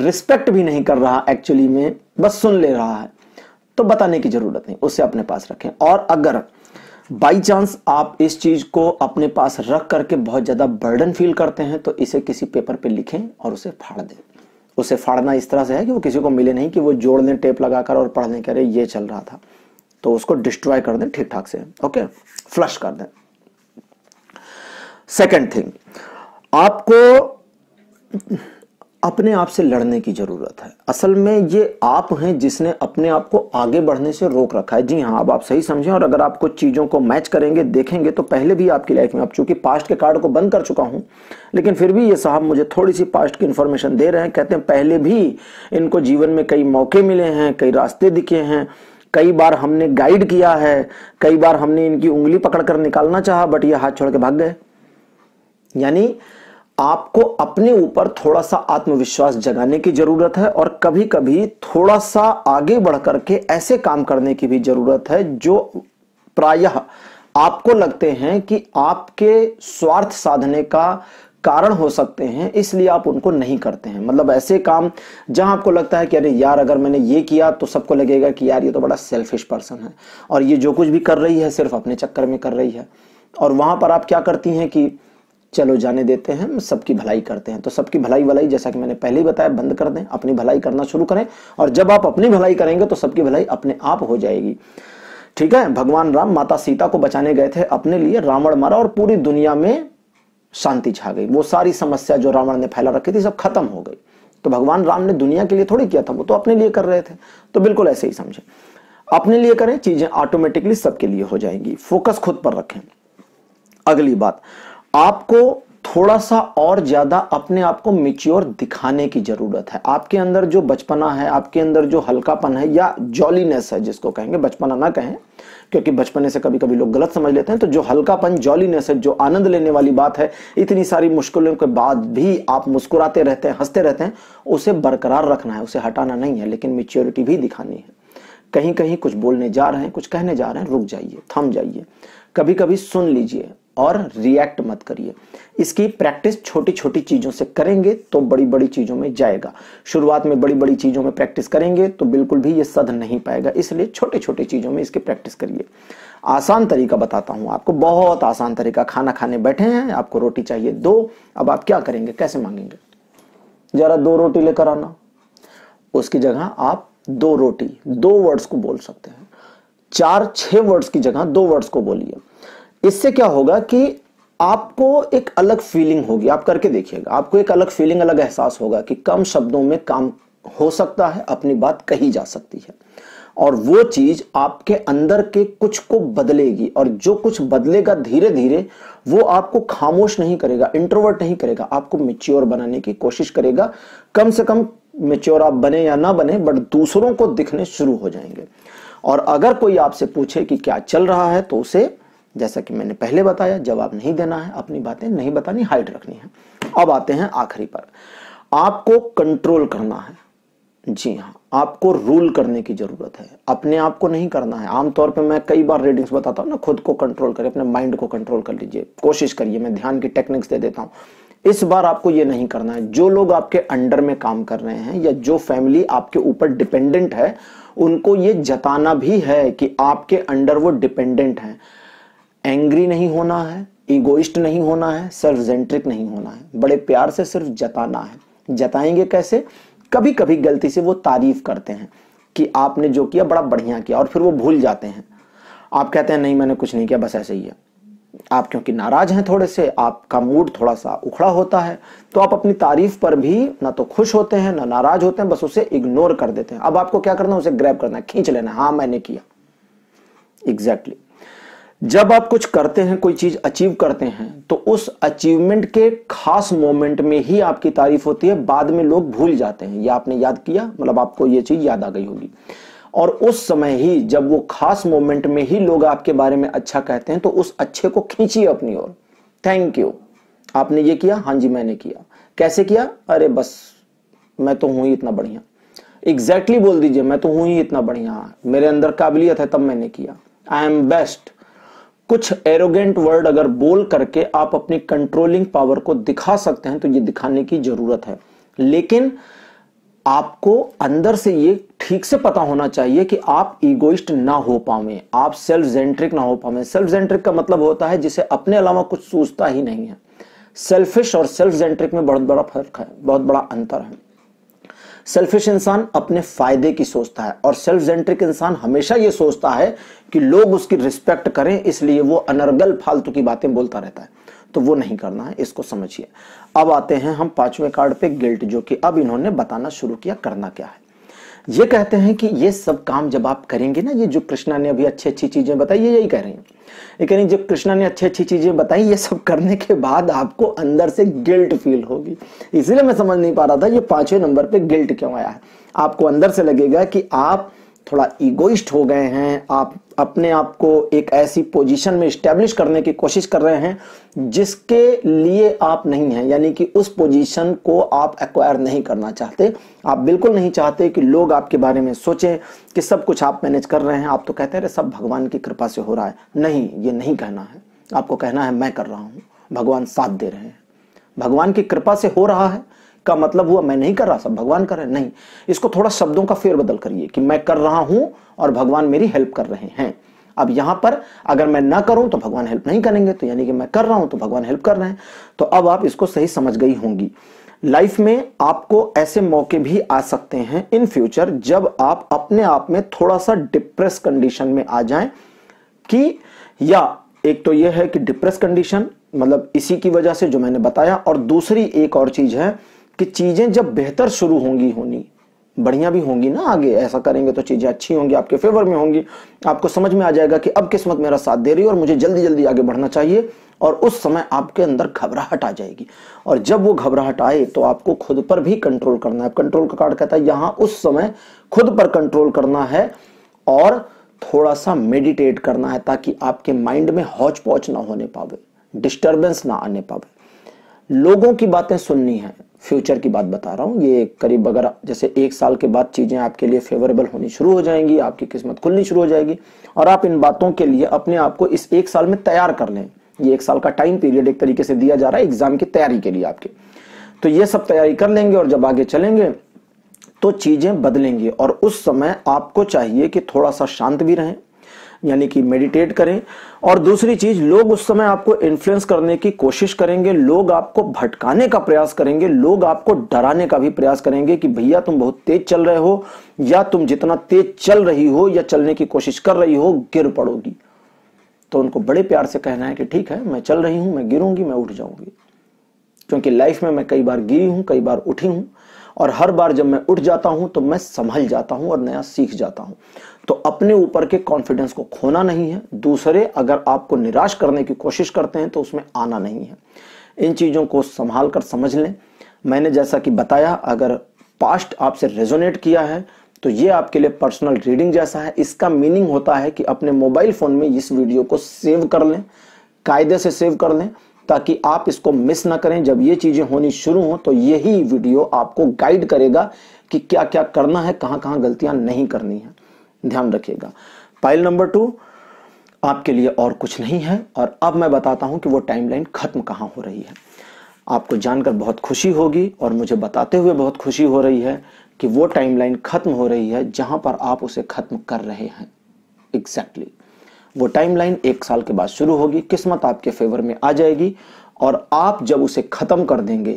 रिस्पेक्ट भी नहीं कर रहा एक्चुअली में बस सुन ले रहा है तो बताने की जरूरत नहीं उसे अपने पास रखें और अगर बाई चांस आप इस चीज को अपने पास रख करके बहुत ज्यादा बर्डन फील करते हैं तो इसे किसी पेपर पे लिखें और उसे फाड़ दें उसे फाड़ना इस तरह से है कि वो किसी को मिले नहीं कि वो जोड़ लें टेप लगाकर और पढ़ने के अरे ये चल रहा था तो उसको डिस्ट्रॉय कर दें ठीक ठाक से ओके फ्लश कर दें सेकेंड थिंग आपको अपने आप से लड़ने की ज़रूरत है असल में ये आप हैं जिसने अपने आप को आगे बढ़ने से रोक रखा है जी हाँ अब आप सही समझें और अगर आप कुछ चीज़ों को मैच करेंगे देखेंगे तो पहले भी आपकी लाइफ में आप चूंकि पास्ट के कार्ड को बंद कर चुका हूं लेकिन फिर भी ये साहब मुझे थोड़ी सी पास्ट की इंफॉर्मेशन दे रहे हैं कहते हैं पहले भी इनको जीवन में कई मौके मिले हैं कई रास्ते दिखे हैं कई बार हमने गाइड किया है कई बार हमने इनकी उंगली पकड़कर निकालना चाहा बट ये हाथ छोड़ के भाग गए यानी आपको अपने ऊपर थोड़ा सा आत्मविश्वास जगाने की जरूरत है और कभी कभी थोड़ा सा आगे बढ़ करके ऐसे काम करने की भी जरूरत है जो प्रायः आपको लगते हैं कि आपके स्वार्थ साधने का कारण हो सकते हैं इसलिए आप उनको नहीं करते हैं मतलब ऐसे काम जहां आपको लगता है कि अरे यार अगर मैंने ये किया तो सबको लगेगा कि यार ये तो बड़ा सेल्फिश पर्सन है और ये जो कुछ भी कर रही है सिर्फ अपने चक्कर में कर रही है और वहां पर आप क्या करती हैं कि चलो जाने देते हैं हम सबकी भलाई करते हैं तो सबकी भलाई भलाई जैसा कि मैंने पहले ही बताया बंद कर दें अपनी भलाई करना शुरू करें और जब आप अपनी भलाई करेंगे तो सबकी भलाई अपने आप हो जाएगी ठीक है भगवान राम माता सीता को बचाने गए थे अपने लिए रावण मारा और पूरी दुनिया में शांति छा गई वो सारी समस्या जो रावण ने फैला रखी थी सब खत्म हो गई तो भगवान राम ने दुनिया के लिए थोड़ी किया था वो तो अपने लिए कर रहे थे तो बिल्कुल ऐसे ही समझे अपने लिए करें चीजें ऑटोमेटिकली सबके लिए हो जाएंगी फोकस खुद पर रखें अगली बात आपको थोड़ा सा और ज़्यादा अपने आप को मिच्योर दिखाने की ज़रूरत है आपके अंदर जो बचपना है आपके अंदर जो हल्कापन है या जॉलीनेस है जिसको कहेंगे बचपना ना कहें क्योंकि बचपने से कभी कभी लोग गलत समझ लेते हैं तो जो हल्कापन जॉलीनेस है जो आनंद लेने वाली बात है इतनी सारी मुश्किलों के बाद भी आप मुस्कुराते रहते हैं हंसते रहते हैं उसे बरकरार रखना है उसे हटाना नहीं है लेकिन मिच्योरिटी भी दिखानी है कहीं कहीं कुछ बोलने जा रहे हैं कुछ कहने जा रहे हैं रुक जाइए थम जाइए कभी कभी सुन लीजिए और रिएक्ट मत करिए इसकी प्रैक्टिस छोटी छोटी चीज़ों से करेंगे तो बड़ी बड़ी चीज़ों में जाएगा शुरुआत में बड़ी बड़ी चीज़ों में प्रैक्टिस करेंगे तो बिल्कुल भी ये सध नहीं पाएगा इसलिए छोटे छोटे चीज़ों में इसकी प्रैक्टिस करिए आसान तरीका बताता हूं आपको बहुत आसान तरीका खाना खाने बैठे हैं आपको रोटी चाहिए दो अब आप क्या करेंगे कैसे मांगेंगे ज़रा दो रोटी लेकर आना उसकी जगह आप दो रोटी दो वर्ड्स को बोल सकते हैं चार छह वर्ड्स की जगह दो वर्ड्स को बोलिए इससे क्या होगा कि आपको एक अलग फीलिंग होगी आप करके देखिएगा आपको एक अलग फीलिंग अलग एहसास होगा कि कम शब्दों में काम हो सकता है अपनी बात कही जा सकती है और वो चीज आपके अंदर के कुछ को बदलेगी और जो कुछ बदलेगा धीरे धीरे वो आपको खामोश नहीं करेगा इंट्रोवर्ट नहीं करेगा आपको मेच्योर बनाने की कोशिश करेगा कम से कम मेच्योर आप बने या ना बने बट दूसरों को दिखने शुरू हो जाएंगे और अगर कोई आपसे पूछे कि क्या चल रहा है तो उसे जैसा कि मैंने पहले बताया जवाब नहीं देना है अपनी बातें नहीं बतानी हाइट रखनी है अब आते हैं आखिरी पर आपको कंट्रोल करना है जी हाँ आपको रूल करने की ज़रूरत है अपने आप को नहीं करना है आमतौर पे मैं कई बार रीडिंग्स बताता हूँ ना खुद को कंट्रोल करें अपने माइंड को कंट्रोल कर लीजिए कोशिश करिए मैं ध्यान की टेक्निक्स दे देता हूँ इस बार आपको ये नहीं करना है जो लोग आपके अंडर में काम कर रहे हैं या जो फैमिली आपके ऊपर डिपेंडेंट है उनको ये जताना भी है कि आपके अंडर वो डिपेंडेंट हैं एंग्री नहीं होना है इगोइस्ट नहीं होना है सेल्फ जेंट्रिक नहीं होना है बड़े प्यार से सिर्फ जताना है जताएंगे कैसे कभी कभी गलती से वो तारीफ करते हैं कि आपने जो किया बड़ा बढ़िया किया और फिर वो भूल जाते हैं आप कहते हैं नहीं मैंने कुछ नहीं किया बस ऐसे ही है आप क्योंकि नाराज हैं थोड़े से आपका मूड थोड़ा सा उखड़ा होता है तो आप अपनी तारीफ पर भी ना तो खुश होते हैं ना नाराज होते हैं बस उसे इग्नोर कर देते हैं अब आपको क्या करना है उसे ग्रैब करना है खींच लेना हाँ मैंने किया एग्जैक्टली exactly. जब आप कुछ करते हैं कोई चीज अचीव करते हैं तो उस अचीवमेंट के खास मोमेंट में ही आपकी तारीफ होती है बाद में लोग भूल जाते हैं या आपने याद किया मतलब आपको ये चीज याद आ गई होगी और उस समय ही जब वो खास मोमेंट में ही लोग आपके बारे में अच्छा कहते हैं तो उस अच्छे को खींचिए अपनी ओर थैंक यू आपने ये किया हाँ जी मैंने किया कैसे किया अरे बस मैं तो हूं ही इतना बढ़िया एग्जैक्टली exactly बोल दीजिए मैं तो हूं ही इतना बढ़िया मेरे अंदर काबिलियत है तब मैंने किया आई एम बेस्ट कुछ एरोगेंट वर्ड अगर बोल करके आप अपनी कंट्रोलिंग पावर को दिखा सकते हैं तो ये दिखाने की जरूरत है लेकिन आपको अंदर से ये ठीक से पता होना चाहिए कि आप ईगोइस्ट ना हो पावे आप सेल्फ जेंट्रिक ना हो पावे सेल्फ जेंट्रिक का मतलब होता है जिसे अपने अलावा कुछ सोचता ही नहीं है सेल्फिश और सेल्फ जेंट्रिक में बहुत बड़ा फर्क है बहुत बड़ा अंतर है सेल्फिश इंसान अपने फायदे की सोचता है और सेल्फ जेंट्रिक इंसान हमेशा ये सोचता है कि लोग उसकी रिस्पेक्ट करें इसलिए वो अनर्गल फालतू की बातें बोलता रहता है तो वो नहीं करना है इसको समझिए अब आते हैं हम पांचवें कार्ड पे गिल्ट जो कि अब इन्होंने बताना शुरू किया करना क्या है ये कहते हैं कि ये सब काम जब आप करेंगे ना ये जो कृष्णा ने अभी अच्छी अच्छी चीजें बताई ये यही कह रही है कह रही जब कृष्णा ने अच्छी अच्छी चीजें बताई ये सब करने के बाद आपको अंदर से गिल्ट फील होगी इसीलिए मैं समझ नहीं पा रहा था ये पांचवें नंबर पे गिल्ट क्यों आया है आपको अंदर से लगेगा कि आप थोड़ा ईगोइस्ट हो गए हैं आप अपने आप को एक ऐसी पोजीशन में स्टैब्लिश करने की कोशिश कर रहे हैं जिसके लिए आप नहीं हैं यानी कि उस पोजीशन को आप एक्वायर नहीं करना चाहते आप बिल्कुल नहीं चाहते कि लोग आपके बारे में सोचें कि सब कुछ आप मैनेज कर रहे हैं आप तो कहते रहे सब भगवान की कृपा से हो रहा है नहीं ये नहीं कहना है आपको कहना है मैं कर रहा हूँ भगवान साथ दे रहे हैं भगवान की कृपा से हो रहा है का मतलब हुआ मैं नहीं कर रहा सब भगवान कर रहे हैं नहीं इसको थोड़ा शब्दों का फेर बदल करिए कि मैं कर रहा हूं और भगवान मेरी हेल्प कर रहे हैं अब यहां पर अगर मैं ना करूं तो भगवान हेल्प नहीं करेंगे तो यानी कि मैं कर रहा हूं तो भगवान हेल्प कर रहे हैं तो अब आप इसको सही समझ गई होंगी लाइफ में आपको ऐसे मौके भी आ सकते हैं इन फ्यूचर जब आप अपने आप में थोड़ा सा डिप्रेस कंडीशन में आ जाएं कि या एक तो यह है कि डिप्रेस कंडीशन मतलब इसी की वजह से जो मैंने बताया और दूसरी एक और चीज है कि चीजें जब बेहतर शुरू होंगी होनी बढ़िया भी होंगी ना आगे ऐसा करेंगे तो चीजें अच्छी होंगी आपके फेवर में होंगी आपको समझ में आ जाएगा कि अब किस्मत मेरा साथ दे रही है और मुझे जल्दी जल्दी आगे बढ़ना चाहिए और उस समय आपके अंदर घबराहट आ जाएगी और जब वो घबराहट आए तो आपको खुद पर भी कंट्रोल करना है कंट्रोल का कार्ड कहता है यहां उस समय खुद पर कंट्रोल करना है और थोड़ा सा मेडिटेट करना है ताकि आपके माइंड में हौच पौच ना होने पावे डिस्टर्बेंस ना आने पावे लोगों की बातें सुननी है फ्यूचर की बात बता रहा हूँ ये करीब अगर जैसे एक साल के बाद चीज़ें आपके लिए फेवरेबल होनी शुरू हो जाएंगी आपकी किस्मत खुलनी शुरू हो जाएगी और आप इन बातों के लिए अपने आप को इस एक साल में तैयार कर लें ये एक साल का टाइम पीरियड एक तरीके से दिया जा रहा है एग्जाम की तैयारी के लिए आपके तो ये सब तैयारी कर लेंगे और जब आगे चलेंगे तो चीज़ें बदलेंगे और उस समय आपको चाहिए कि थोड़ा सा शांत भी रहें यानी कि मेडिटेट करें और दूसरी चीज लोग उस समय आपको इन्फ्लुएंस करने की कोशिश करेंगे लोग आपको भटकाने का प्रयास करेंगे लोग आपको डराने का भी प्रयास करेंगे कि भैया तुम बहुत तेज चल रहे हो या तुम जितना तेज चल रही हो या चलने की कोशिश कर रही हो गिर पड़ोगी तो उनको बड़े प्यार से कहना है कि ठीक है मैं चल रही हूं मैं गिरूंगी मैं उठ जाऊंगी क्योंकि लाइफ में मैं कई बार गिरी हूं कई बार उठी हूं और हर बार जब मैं उठ जाता हूं तो मैं संभल जाता हूं और नया सीख जाता हूं तो अपने ऊपर के कॉन्फिडेंस को खोना नहीं है दूसरे अगर आपको निराश करने की कोशिश करते हैं तो उसमें आना नहीं है इन चीज़ों को संभाल कर समझ लें मैंने जैसा कि बताया अगर पास्ट आपसे रेजोनेट किया है तो ये आपके लिए पर्सनल रीडिंग जैसा है इसका मीनिंग होता है कि अपने मोबाइल फ़ोन में इस वीडियो को सेव कर लें कायदे से सेव कर लें ताकि आप इसको मिस ना करें जब ये चीज़ें होनी शुरू हो तो यही वीडियो आपको गाइड करेगा कि क्या क्या करना है कहां कहां गलतियां नहीं करनी है ध्यान रखिएगा पाइल नंबर टू आपके लिए और कुछ नहीं है और अब मैं बताता हूं कि वो टाइमलाइन खत्म कहां हो रही है आपको जानकर बहुत खुशी होगी और मुझे बताते हुए बहुत खुशी हो रही है कि वो टाइमलाइन खत्म हो रही है जहां पर आप उसे खत्म कर रहे हैं एग्जैक्टली exactly. वो टाइमलाइन एक साल के बाद शुरू होगी किस्मत आपके फेवर में आ जाएगी और आप जब उसे खत्म कर देंगे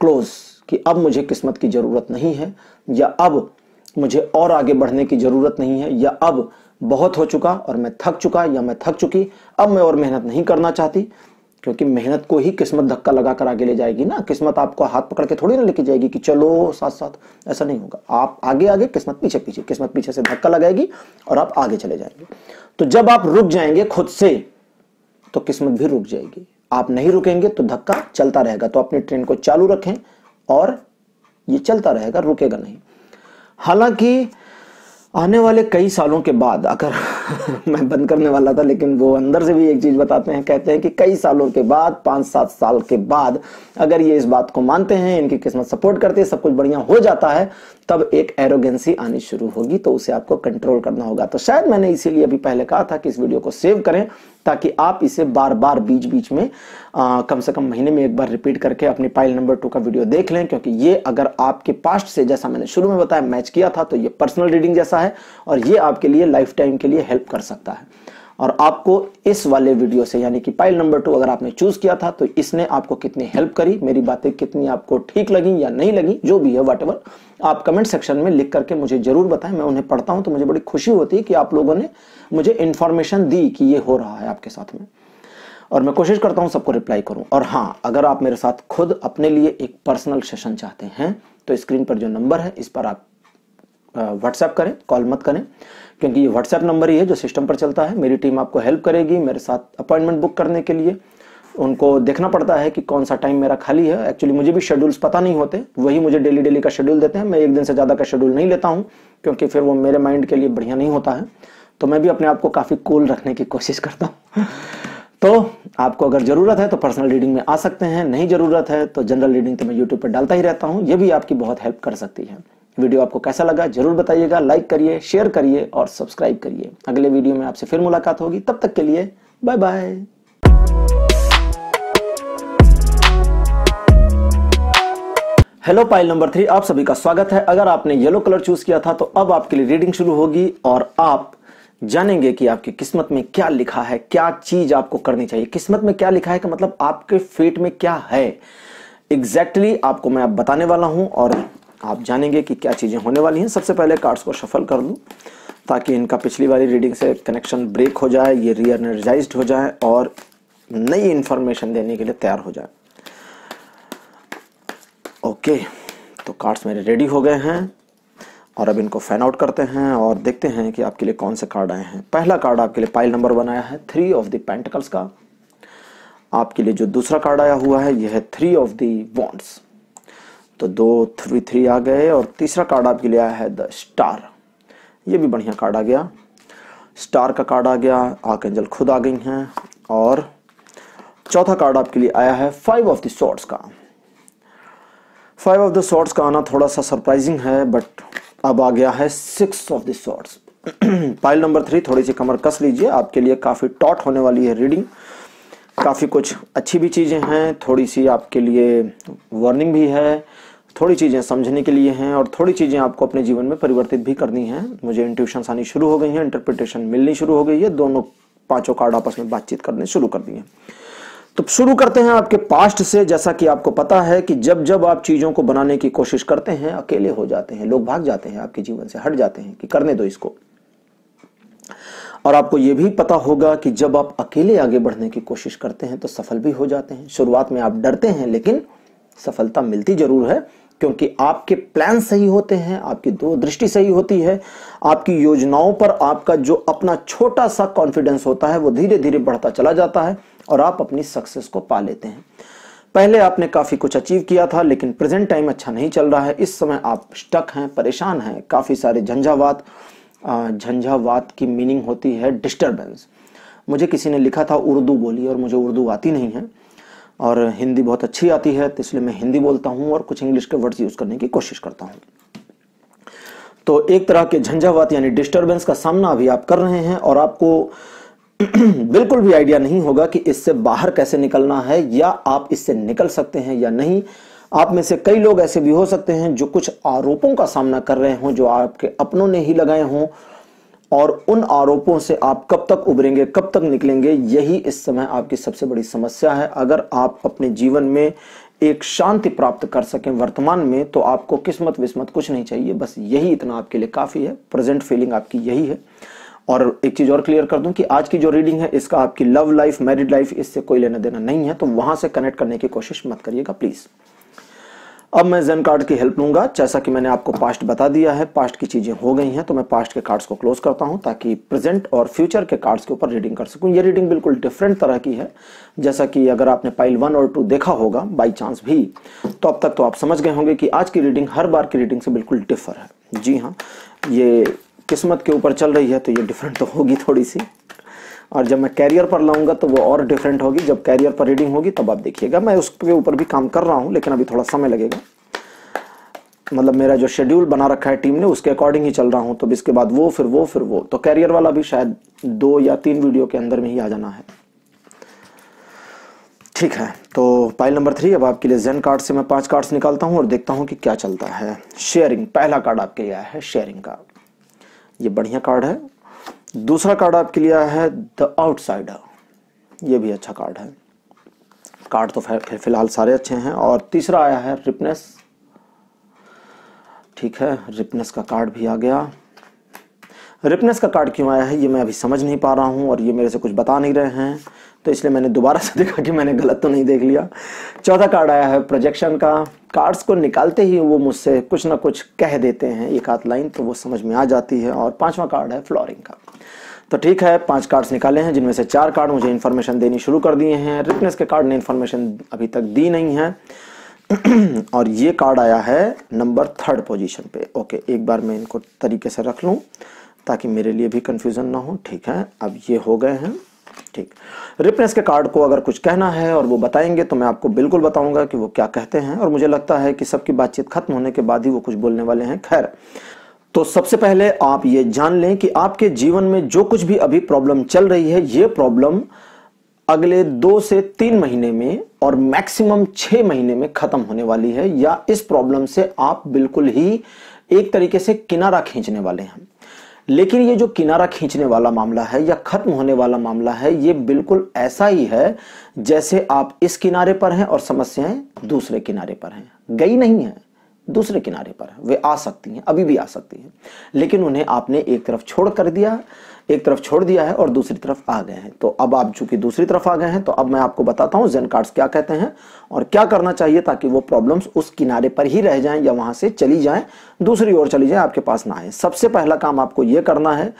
क्लोज कि अब मुझे किस्मत की जरूरत नहीं है या अब मुझे और आगे बढ़ने की ज़रूरत नहीं है या अब बहुत हो चुका और मैं थक चुका या मैं थक चुकी अब मैं और मेहनत नहीं करना चाहती क्योंकि मेहनत को ही किस्मत धक्का लगाकर आगे ले जाएगी ना किस्मत आपको हाथ पकड़ के थोड़ी ना लेके जाएगी कि चलो साथ साथ ऐसा नहीं होगा आप आगे आगे किस्मत पीछे पीछे किस्मत पीछे से धक्का लगाएगी और आप आगे चले जाएंगे तो जब आप रुक जाएंगे खुद से तो किस्मत भी रुक जाएगी आप नहीं रुकेंगे तो धक्का चलता रहेगा तो अपनी ट्रेन को चालू रखें और ये चलता रहेगा रुकेगा नहीं हालांकि आने वाले कई सालों के बाद अगर *laughs* मैं बंद करने वाला था लेकिन वो अंदर से भी एक चीज़ बताते हैं कहते हैं कि कई सालों के बाद पांच सात साल के बाद अगर ये इस बात को मानते हैं इनकी किस्मत सपोर्ट करती है सब कुछ बढ़िया हो जाता है तब एक एरोगेंसी आनी शुरू होगी तो उसे आपको कंट्रोल करना होगा तो शायद मैंने इसीलिए अभी पहले कहा था कि इस वीडियो को सेव करें ताकि आप इसे बार बार बीच बीच में आ, कम से कम महीने में एक बार रिपीट करके अपनी पाइल नंबर टू का वीडियो देख लें क्योंकि ये अगर आपके पास्ट से जैसा मैंने शुरू में बताया मैच किया था तो ये पर्सनल रीडिंग जैसा है और ये आपके लिए लाइफ टाइम के लिए हेल्प कर सकता है और आपको इस वाले वीडियो से यानी कि पाइल नंबर टू अगर आपने चूज किया था तो इसने आपको कितनी हेल्प करी मेरी बातें कितनी आपको ठीक लगी या नहीं लगी जो भी है वट आप कमेंट सेक्शन में लिख करके मुझे जरूर बताएं मैं उन्हें पढ़ता हूं तो मुझे बड़ी खुशी होती है कि आप लोगों ने मुझे इन्फॉर्मेशन दी कि ये हो रहा है आपके साथ में और मैं कोशिश करता हूं सबको रिप्लाई करूं और हाँ अगर आप मेरे साथ खुद अपने लिए एक पर्सनल सेशन चाहते हैं तो स्क्रीन पर जो नंबर है इस पर आप व्हाट्सएप करें कॉल मत करें क्योंकि ये व्हाट्सएप नंबर ही है जो सिस्टम पर चलता है मेरी टीम आपको हेल्प करेगी मेरे साथ अपॉइंटमेंट बुक करने के लिए उनको देखना पड़ता है कि कौन सा टाइम मेरा खाली है एक्चुअली मुझे भी शेड्यूल्स पता नहीं होते वही मुझे डेली डेली का शेड्यूल देते हैं मैं एक दिन से ज़्यादा का शेड्यूल नहीं लेता हूँ क्योंकि फिर वो मेरे माइंड के लिए बढ़िया नहीं होता है तो मैं भी अपने आप को काफ़ी कूल रखने की कोशिश करता हूँ *laughs* तो आपको अगर ज़रूरत है तो पर्सनल रीडिंग में आ सकते हैं नहीं ज़रूरत है तो जनरल रीडिंग तो मैं यूट्यूब पर डालता ही रहता हूँ ये भी आपकी बहुत हेल्प कर सकती है वीडियो आपको कैसा लगा जरूर बताइएगा लाइक करिए शेयर करिए और सब्सक्राइब करिए अगले वीडियो में आपसे फिर मुलाकात होगी तब तक के लिए bye bye hello pile number three आप सभी का स्वागत है अगर आपने येलो कलर चूज किया था तो अब आपके लिए रीडिंग शुरू होगी और आप जानेंगे कि आपकी किस्मत में क्या लिखा है क्या चीज आपको करनी चाहिए किस्मत में क्या लिखा है का मतलब आपके फेट में क्या है एग्जैक्टली exactly आपको मैं आप बताने वाला हूं और आप जानेंगे कि क्या चीज़ें होने वाली हैं सबसे पहले कार्ड्स को शफल कर लूँ ताकि इनका पिछली वाली रीडिंग से कनेक्शन ब्रेक हो जाए ये रीअनर्जाइज हो जाए और नई इन्फॉर्मेशन देने के लिए तैयार हो जाए ओके तो कार्ड्स मेरे रेडी हो गए हैं और अब इनको फैन आउट करते हैं और देखते हैं कि आपके लिए कौन से कार्ड आए हैं पहला कार्ड आपके लिए पाइल नंबर वन आया है थ्री ऑफ द पेंटिकल्स का आपके लिए जो दूसरा कार्ड आया हुआ है यह है थ्री ऑफ द वॉन्ट्स तो दो थ्री थ्री आ गए और तीसरा कार्ड आपके लिए आया है द स्टार ये भी बढ़िया कार्ड आ गया स्टार का कार्ड आ गया आक एंजल खुद आ गई हैं और चौथा कार्ड आपके लिए आया है फाइव ऑफ द शॉर्ट्स का फाइव ऑफ द शॉर्ट्स का आना थोड़ा सा सरप्राइजिंग है बट अब आ गया है six of the swords pile number three थोड़ी सी कमर कस लीजिए आपके लिए काफ़ी टॉट होने वाली है रीडिंग काफ़ी कुछ अच्छी भी चीज़ें हैं थोड़ी सी आपके लिए वार्निंग भी है थोड़ी चीज़ें समझने के लिए हैं और थोड़ी चीज़ें आपको अपने जीवन में परिवर्तित भी करनी है मुझे इंट्यूशंस आनी शुरू हो गई हैं इंटरप्रिटेशन मिलनी शुरू हो गई है दोनों पांचों कार्ड आपस में बातचीत करने शुरू कर दिए तो शुरू करते हैं आपके पास्ट से जैसा कि आपको पता है कि जब जब आप चीज़ों को बनाने की कोशिश करते हैं अकेले हो जाते हैं लोग भाग जाते हैं आपके जीवन से हट जाते हैं कि करने दो इसको और आपको यह भी पता होगा कि जब आप अकेले आगे बढ़ने की कोशिश करते हैं तो सफल भी हो जाते हैं शुरुआत में आप डरते हैं लेकिन सफलता मिलती जरूर है क्योंकि आपके प्लान सही होते हैं आपकी दूरदृष्टि सही होती है आपकी योजनाओं पर आपका जो अपना छोटा सा कॉन्फिडेंस होता है वो धीरे धीरे बढ़ता चला जाता है और आप अपनी सक्सेस को पा लेते हैं पहले आपने काफ़ी कुछ अचीव किया था लेकिन प्रेजेंट टाइम अच्छा नहीं चल रहा है इस समय आप स्टक हैं परेशान हैं काफ़ी सारे झंझावात झंझावात की मीनिंग होती है डिस्टर्बेंस मुझे किसी ने लिखा था उर्दू बोली और मुझे उर्दू आती नहीं है और हिंदी बहुत अच्छी आती है तो इसलिए मैं हिंदी बोलता हूँ और कुछ इंग्लिश के वर्ड्स यूज़ करने की कोशिश करता हूँ तो एक तरह के झंझावात यानी डिस्टर्बेंस का सामना अभी आप कर रहे हैं और आपको *clears throat* बिल्कुल भी आइडिया नहीं होगा कि इससे बाहर कैसे निकलना है या आप इससे निकल सकते हैं या नहीं आप में से कई लोग ऐसे भी हो सकते हैं जो कुछ आरोपों का सामना कर रहे हों जो आपके अपनों ने ही लगाए हों और उन आरोपों से आप कब तक उभरेंगे कब तक निकलेंगे यही इस समय आपकी सबसे बड़ी समस्या है अगर आप अपने जीवन में एक शांति प्राप्त कर सकें वर्तमान में तो आपको किस्मत विस्मत कुछ नहीं चाहिए बस यही इतना आपके लिए काफ़ी है प्रेजेंट फीलिंग आपकी यही है और एक चीज़ और क्लियर कर दूं कि आज की जो रीडिंग है इसका आपकी लव लाइफ मैरिड लाइफ इससे कोई लेना देना नहीं है तो वहां से कनेक्ट करने की कोशिश मत करिएगा प्लीज़ अब मैं जेन कार्ड की हेल्प लूंगा जैसा कि मैंने आपको पास्ट बता दिया है पास्ट की चीज़ें हो गई हैं तो मैं पास्ट के कार्ड्स को क्लोज करता हूं ताकि प्रेजेंट और फ्यूचर के कार्ड्स के ऊपर रीडिंग कर सकूं ये रीडिंग बिल्कुल डिफरेंट तरह की है जैसा कि अगर आपने पाइल वन और टू देखा होगा बाई चांस भी तो अब तक तो आप समझ गए होंगे कि आज की रीडिंग हर बार की रीडिंग से बिल्कुल डिफर है जी हाँ ये किस्मत के ऊपर चल रही है तो ये डिफरेंट तो होगी थोड़ी सी और जब मैं कैरियर पर लाऊंगा तो वो और डिफरेंट होगी जब कैरियर पर रीडिंग होगी तब आप देखिएगा मैं उसके ऊपर भी काम कर रहा हूँ लेकिन अभी थोड़ा समय लगेगा मतलब मेरा जो शेड्यूल बना रखा है टीम ने उसके अकॉर्डिंग ही चल रहा हूँ तो इसके बाद वो फिर वो फिर वो तो कैरियर वाला भी शायद दो या तीन वीडियो के अंदर में ही आ जाना है ठीक है तो पाइल नंबर थ्री अब आपके लिए जेन कार्ड से मैं पांच कार्ड्स निकालता हूं और देखता हूं कि क्या चलता है शेयरिंग पहला कार्ड आपके लिए आया है शेयरिंग का ये बढ़िया कार्ड है दूसरा कार्ड आपके लिए आया है द आउटसाइडर ये भी अच्छा कार्ड है कार्ड तो फिर फिलहाल सारे अच्छे हैं और तीसरा आया है रिपनेस ठीक है रिपनेस का कार्ड भी आ गया रिपनेस का कार्ड क्यों आया है ये मैं अभी समझ नहीं पा रहा हूं और ये मेरे से कुछ बता नहीं रहे हैं तो इसलिए मैंने दोबारा से *laughs* देखा कि मैंने गलत तो नहीं देख लिया चौथा कार्ड आया है प्रोजेक्शन का कार्ड्स को निकालते ही वो मुझसे कुछ ना कुछ कह देते हैं एक आध लाइन तो वो समझ में आ जाती है और पांचवा कार्ड है फ्लोरिंग का तो ठीक है पांच कार्ड्स निकाले हैं जिनमें से चार कार्ड मुझे इन्फॉर्मेशन देनी शुरू कर दिए हैं रिटनेस के कार्ड ने इन्फॉर्मेशन अभी तक दी नहीं है *clears throat* और ये कार्ड आया है नंबर थर्ड पोजीशन पे ओके एक बार मैं इनको तरीके से रख लूँ ताकि मेरे लिए भी कन्फ्यूज़न ना हो ठीक है अब ये हो गए हैं ठीक रिपनेस के कार्ड को अगर कुछ कहना है और वो बताएंगे तो मैं आपको बिल्कुल बताऊंगा कि वो क्या कहते हैं और मुझे लगता है कि सबकी बातचीत खत्म होने के बाद ही वो कुछ बोलने वाले हैं खैर तो सबसे पहले आप ये जान लें कि आपके जीवन में जो कुछ भी अभी प्रॉब्लम चल रही है ये प्रॉब्लम अगले दो से तीन महीने में और मैक्सिमम छह महीने में ख़त्म होने वाली है या इस प्रॉब्लम से आप बिल्कुल ही एक तरीके से किनारा खींचने वाले हैं लेकिन ये जो किनारा खींचने वाला मामला है या ख़त्म होने वाला मामला है ये बिल्कुल ऐसा ही है जैसे आप इस किनारे पर हैं और समस्याएं दूसरे किनारे पर हैं गई नहीं है दूसरे किनारे पर वे आ सकती हैं अभी भी आ सकती हैं लेकिन उन्हें आपने एक तरफ छोड़ कर दिया एक तरफ छोड़ दिया है और दूसरी तरफ आ गए हैं तो अब आप चूंकि दूसरी तरफ आ गए हैं तो अब मैं आपको बताता हूं जेन कार्ड्स क्या कहते हैं और क्या करना चाहिए ताकि वो प्रॉब्लम्स उस किनारे पर ही रह जाएं या वहां से चली जाएं दूसरी ओर चली जाएं आपके पास ना आए सबसे पहला काम आपको ये करना है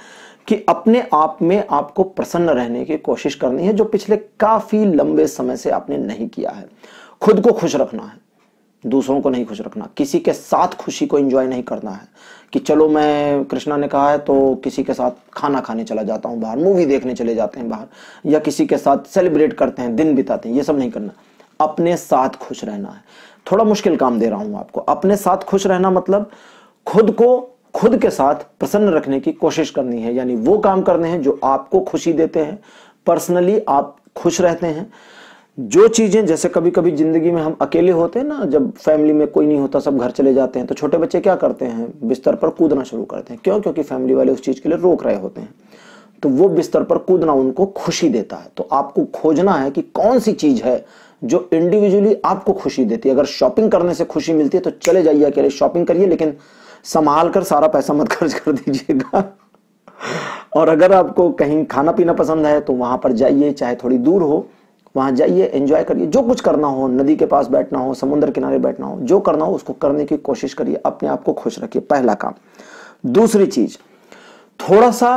कि अपने आप में आपको प्रसन्न रहने की कोशिश करनी है जो पिछले काफी लंबे समय से आपने नहीं किया है खुद को खुश रखना है दूसरों को नहीं खुश रखना किसी के साथ खुशी को इंजॉय नहीं करना है कि चलो मैं कृष्णा ने कहा है तो किसी के साथ खाना खाने चला जाता हूँ बाहर मूवी देखने चले जाते हैं बाहर या किसी के साथ सेलिब्रेट करते हैं दिन बिताते हैं ये सब नहीं करना अपने साथ खुश रहना है थोड़ा मुश्किल काम दे रहा हूँ आपको अपने साथ खुश रहना मतलब खुद को खुद के साथ प्रसन्न रखने की कोशिश करनी है यानी वो काम करने हैं जो आपको खुशी देते हैं पर्सनली आप खुश रहते हैं जो चीज़ें जैसे कभी कभी ज़िंदगी में हम अकेले होते हैं ना जब फैमिली में कोई नहीं होता सब घर चले जाते हैं तो छोटे बच्चे क्या करते हैं बिस्तर पर कूदना शुरू करते हैं क्यों क्योंकि फैमिली वाले उस चीज़ के लिए रोक रहे होते हैं तो वो बिस्तर पर कूदना उनको खुशी देता है तो आपको खोजना है कि कौन सी चीज़ है जो इंडिविजुअली आपको खुशी देती है अगर शॉपिंग करने से खुशी मिलती है तो चले जाइए अकेले शॉपिंग करिए लेकिन संभाल कर सारा पैसा मत खर्च कर दीजिएगा और अगर आपको कहीं खाना पीना पसंद है तो वहां पर जाइए चाहे थोड़ी दूर हो वहां जाइए एंजॉय करिए जो कुछ करना हो नदी के पास बैठना हो समुद्र किनारे बैठना हो जो करना हो उसको करने की कोशिश करिए अपने आप को खुश रखिए पहला काम दूसरी चीज थोड़ा सा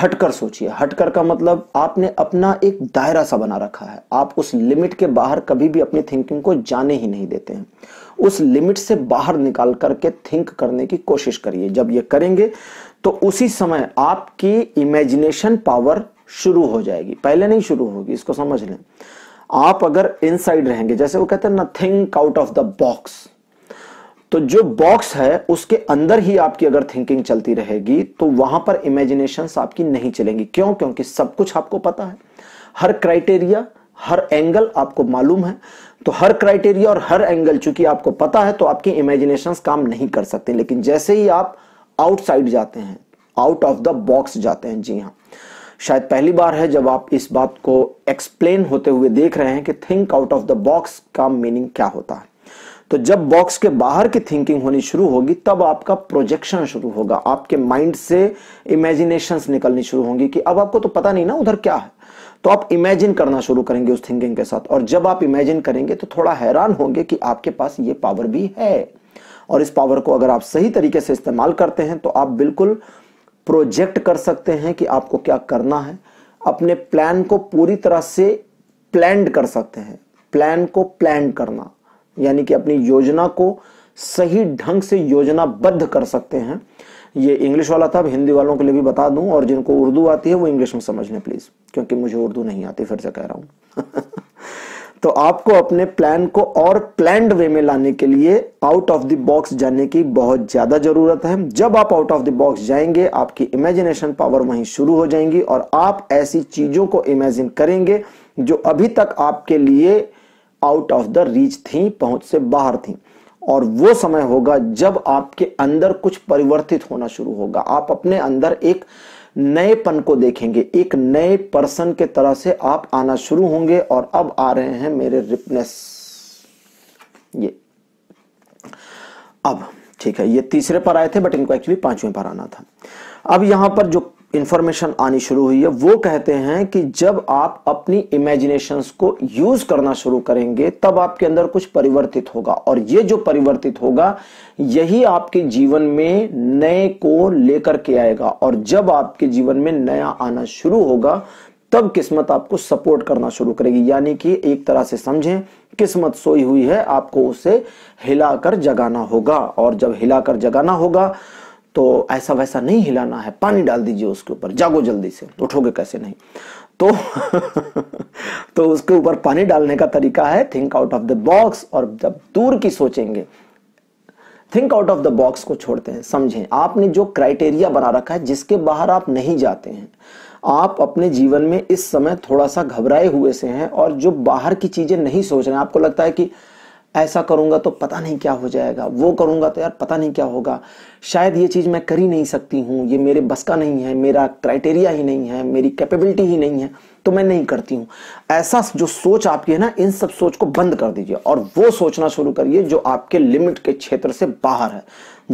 हटकर सोचिए हटकर का मतलब आपने अपना एक दायरा सा बना रखा है आप उस लिमिट के बाहर कभी भी अपनी थिंकिंग को जाने ही नहीं देते हैं उस लिमिट से बाहर निकाल करके थिंक करने की कोशिश करिए जब ये करेंगे तो उसी समय आपकी इमेजिनेशन पावर शुरू हो जाएगी पहले नहीं शुरू होगी इसको समझ लें आप अगर इनसाइड रहेंगे जैसे वो कहते हैं ना think out of the box तो जो बॉक्स है उसके अंदर ही आपकी अगर थिंकिंग चलती रहेगी तो वहां पर इमेजिनेशन आपकी नहीं चलेंगी क्यों क्योंकि सब कुछ आपको पता है हर क्राइटेरिया हर एंगल आपको मालूम है तो हर क्राइटेरिया और हर एंगल चूंकि आपको पता है तो आपकी इमेजिनेशन काम नहीं कर सकते लेकिन जैसे ही आप आउटसाइड जाते हैं आउट ऑफ द बॉक्स जाते हैं जी हाँ शायद पहली बार है जब आप इस बात को एक्सप्लेन होते हुए देख रहे हैं कि think out of the box का मीनिंग क्या होता है तो जब बॉक्स के बाहर की थिंकिंग होनी शुरू होगी तब आपका प्रोजेक्शन शुरू होगा आपके माइंड से इमेजिनेशन निकलनी शुरू होंगी कि अब आपको तो पता नहीं ना उधर क्या है तो आप इमेजिन करना शुरू करेंगे उस थिंकिंग के साथ और जब आप इमेजिन करेंगे तो थोड़ा हैरान होंगे कि आपके पास ये पावर भी है और इस पावर को अगर आप सही तरीके से इस्तेमाल करते हैं तो आप बिल्कुल प्रोजेक्ट कर सकते हैं कि आपको क्या करना है अपने प्लान को पूरी तरह से प्लान कर सकते हैं प्लान को प्लान करना यानी कि अपनी योजना को सही ढंग से योजनाबद्ध कर सकते हैं ये इंग्लिश वाला था हिंदी वालों के लिए भी बता दूं और जिनको उर्दू आती है वो इंग्लिश में समझ लें प्लीज़ क्योंकि मुझे उर्दू नहीं आती फिर से कह रहा हूं *laughs* तो आपको अपने प्लान को और प्लान वे में लाने के लिए आउट ऑफ द बॉक्स जाने की बहुत ज्यादा जरूरत है जब आप आउट ऑफ द बॉक्स जाएंगे आपकी इमेजिनेशन पावर वहीं शुरू हो जाएंगी और आप ऐसी चीजों को इमेजिन करेंगे जो अभी तक आपके लिए आउट ऑफ द रीच थी पहुंच से बाहर थी और वो समय होगा जब आपके अंदर कुछ परिवर्तित होना शुरू होगा आप अपने अंदर एक नएपन को देखेंगे एक नए पर्सन के तरह से आप आना शुरू होंगे और अब आ रहे हैं मेरे रिपनेस ये अब ठीक है ये तीसरे पर आए थे बट इनको एक्चुअली पांचवें पर आना था अब यहां पर जो इन्फॉर्मेशन आनी शुरू हुई है वो कहते हैं कि जब आप अपनी इमेजिनेशन को यूज करना शुरू करेंगे तब आपके अंदर कुछ परिवर्तित होगा और ये जो परिवर्तित होगा यही आपके जीवन में नए को लेकर के आएगा और जब आपके जीवन में नया आना शुरू होगा तब किस्मत आपको सपोर्ट करना शुरू करेगी यानी कि एक तरह से समझें किस्मत सोई हुई है आपको उसे हिलाकर जगाना होगा और जब हिलाकर जगाना होगा तो ऐसा वैसा नहीं हिलाना है पानी डाल दीजिए उसके ऊपर जागो जल्दी से उठोगे कैसे नहीं तो *laughs* तो उसके ऊपर पानी डालने का तरीका है think out of the box और जब दूर की सोचेंगे think out of the box को छोड़ते हैं समझें आपने जो क्राइटेरिया बना रखा है जिसके बाहर आप नहीं जाते हैं आप अपने जीवन में इस समय थोड़ा सा घबराए हुए से हैं और जो बाहर की चीजें नहीं सोच रहे हैं आपको लगता है कि ऐसा करूंगा तो पता नहीं क्या हो जाएगा वो करूंगा तो यार पता नहीं क्या होगा शायद ये चीज़ मैं कर ही नहीं सकती हूँ ये मेरे बस का नहीं है मेरा क्राइटेरिया ही नहीं है मेरी कैपेबिलिटी ही नहीं है तो मैं नहीं करती हूँ ऐसा जो सोच आपकी है ना इन सब सोच को बंद कर दीजिए और वो सोचना शुरू करिए जो आपके लिमिट के क्षेत्र से बाहर है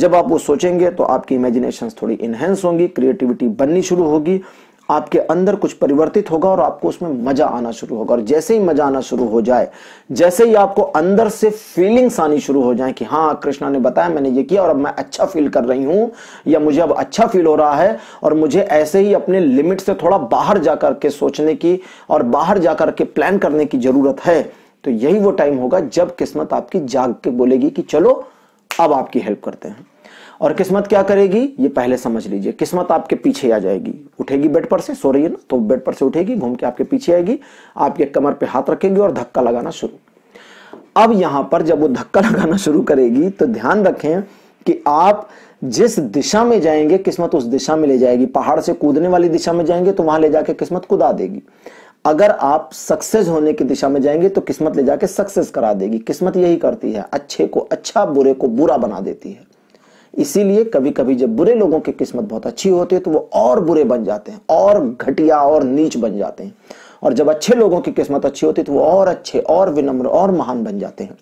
जब आप वो सोचेंगे तो आपकी इमेजिनेशन थोड़ी इनहेंस होंगी क्रिएटिविटी बननी शुरू होगी आपके अंदर कुछ परिवर्तित होगा और आपको उसमें मजा आना शुरू होगा और जैसे ही मजा आना शुरू हो जाए जैसे ही आपको अंदर से फीलिंग्स आनी शुरू हो जाए कि हाँ कृष्णा ने बताया मैंने ये किया और अब मैं अच्छा फील कर रही हूं या मुझे अब अच्छा फील हो रहा है और मुझे ऐसे ही अपने लिमिट से थोड़ा बाहर जाकर के सोचने की और बाहर जाकर के प्लान करने की जरूरत है तो यही वो टाइम होगा जब किस्मत आपकी जाग के बोलेगी कि चलो अब आपकी हेल्प करते हैं और किस्मत क्या करेगी ये पहले समझ लीजिए किस्मत आपके पीछे आ जाएगी उठेगी बेड पर से सो रही है ना तो बेड पर से उठेगी घूम के आपके पीछे आएगी आपके कमर पे हाथ रखेगी और धक्का लगाना शुरू अब यहां पर जब वो धक्का *laughs* लगाना शुरू करेगी तो ध्यान रखें कि आप जिस दिशा में जाएंगे किस्मत उस दिशा में ले जाएगी पहाड़ से कूदने वाली दिशा में जाएंगे तो वहां ले जाके किस्मत कुदा देगी अगर आप सक्सेस होने की दिशा में जाएंगे तो किस्मत ले जाके सक्सेस करा देगी किस्मत यही करती है अच्छे को अच्छा बुरे को बुरा बना देती है इसीलिए कभी कभी जब बुरे लोगों की किस्मत बहुत अच्छी होती है तो वो और बुरे बन जाते हैं और घटिया और नीच बन जाते हैं और जब अच्छे लोगों की किस्मत अच्छी होती है तो वो और अच्छे और विनम्र और महान बन जाते हैं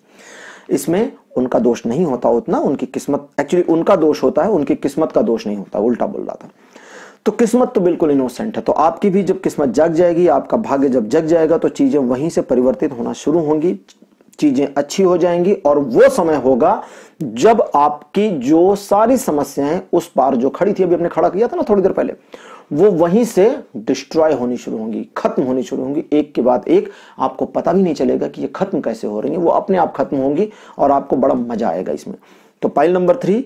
इसमें उनका दोष नहीं होता उतना उनकी किस्मत एक्चुअली उनका दोष होता है उनकी किस्मत का दोष नहीं होता उल्टा बोल रहा था तो किस्मत तो बिल्कुल इनोसेंट है तो आपकी भी जब किस्मत जग जाएगी आपका भाग्य जब जग जाएगा तो चीजें वहीं से परिवर्तित होना शुरू होंगी चीजें अच्छी हो जाएंगी और वो समय होगा जब आपकी जो सारी समस्याएं उस पार जो खड़ी थी अभी आपने खड़ा किया था ना थोड़ी देर पहले वो वहीं से डिस्ट्रॉय होनी शुरू होंगी खत्म होनी शुरू होंगी एक के बाद एक आपको पता भी नहीं चलेगा कि ये खत्म कैसे हो रही है वो अपने आप खत्म होंगी और आपको बड़ा मजा आएगा इसमें तो पाइल नंबर थ्री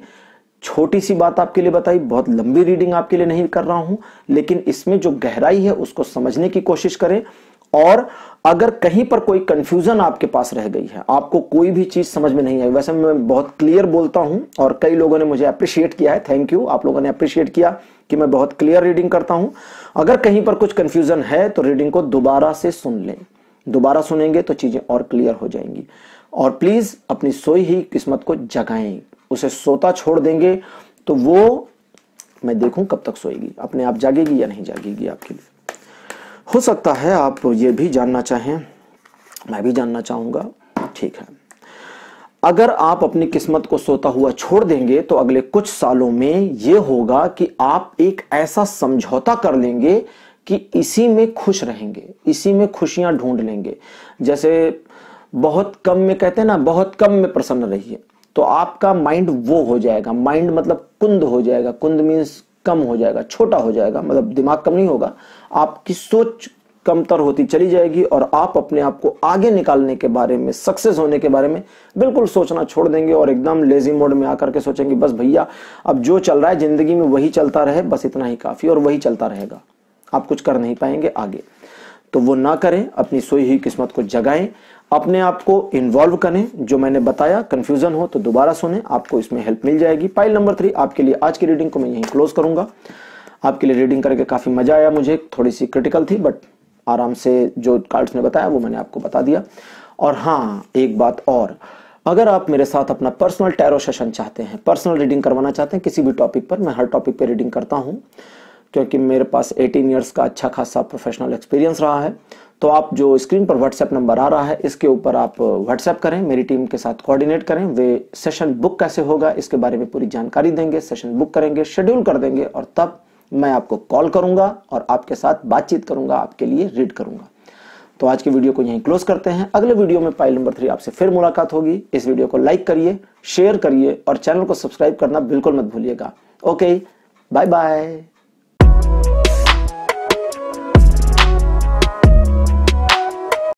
छोटी सी बात आपके लिए बताई बहुत लंबी रीडिंग आपके लिए नहीं कर रहा हूं लेकिन इसमें जो गहराई है उसको समझने की कोशिश करें और अगर कहीं पर कोई कंफ्यूजन आपके पास रह गई है आपको कोई भी चीज समझ में नहीं आई वैसे मैं बहुत क्लियर बोलता हूं और कई लोगों ने मुझे अप्रिशिएट किया है थैंक यू आप लोगों ने अप्रिशिएट किया कि मैं बहुत क्लियर रीडिंग करता हूं अगर कहीं पर कुछ कंफ्यूजन है तो रीडिंग को दोबारा से सुन लें दोबारा सुनेंगे तो चीजें और क्लियर हो जाएंगी और प्लीज अपनी सोई ही किस्मत को जगाएं उसे सोता छोड़ देंगे तो वो मैं देखूं कब तक सोएगी अपने आप जागेगी या नहीं जागेगी आपके लिए हो सकता है आप ये भी जानना चाहें मैं भी जानना चाहूंगा ठीक है अगर आप अपनी किस्मत को सोता हुआ छोड़ देंगे तो अगले कुछ सालों में ये होगा कि आप एक ऐसा समझौता कर लेंगे कि इसी में खुश रहेंगे इसी में खुशियां ढूंढ लेंगे जैसे बहुत कम में कहते हैं ना बहुत कम में प्रसन्न रहिए तो आपका माइंड वो हो जाएगा माइंड मतलब कुंद हो जाएगा कुंद मीन्स कम हो जाएगा छोटा हो जाएगा मतलब दिमाग कम नहीं होगा आपकी सोच कमतर होती चली जाएगी और आप अपने आप को आगे निकालने के बारे में सक्सेस होने के बारे में बिल्कुल सोचना छोड़ देंगे और एकदम लेजी मोड में आकर के सोचेंगे बस भैया अब जो चल रहा है ज़िंदगी में वही चलता रहे बस इतना ही काफ़ी और वही चलता रहेगा आप कुछ कर नहीं पाएंगे आगे तो वो ना करें अपनी सोई हुई किस्मत को जगाएं अपने आप को इन्वॉल्व करें जो मैंने बताया कंफ्यूजन हो तो दोबारा सुने आपको इसमें हेल्प मिल जाएगी पाइल नंबर थ्री आपके लिए आज की रीडिंग को मैं यहीं क्लोज करूंगा आपके लिए रीडिंग करके काफ़ी मज़ा आया मुझे थोड़ी सी क्रिटिकल थी बट आराम से जो कार्ड्स ने बताया वो मैंने आपको बता दिया और हाँ एक बात और अगर आप मेरे साथ अपना पर्सनल टैरो सेशन चाहते हैं पर्सनल रीडिंग करवाना चाहते हैं किसी भी टॉपिक पर मैं हर टॉपिक पर रीडिंग करता हूँ क्योंकि मेरे पास 18 इयर्स का अच्छा खासा प्रोफेशनल एक्सपीरियंस रहा है तो आप जो स्क्रीन पर व्हाट्सएप नंबर आ रहा है इसके ऊपर आप व्हाट्सएप करें मेरी टीम के साथ कोऑर्डिनेट करें वे सेशन बुक कैसे होगा इसके बारे में पूरी जानकारी देंगे सेशन बुक करेंगे शेड्यूल कर देंगे और तब मैं आपको कॉल करूंगा और आपके साथ बातचीत करूंगा आपके लिए रीड करूंगा तो आज की वीडियो को यहीं क्लोज करते हैं अगले वीडियो में पाइल नंबर थ्री आपसे फिर मुलाकात होगी इस वीडियो को लाइक करिए शेयर करिए और चैनल को सब्सक्राइब करना बिल्कुल मत भूलिएगा ओके बाय बाय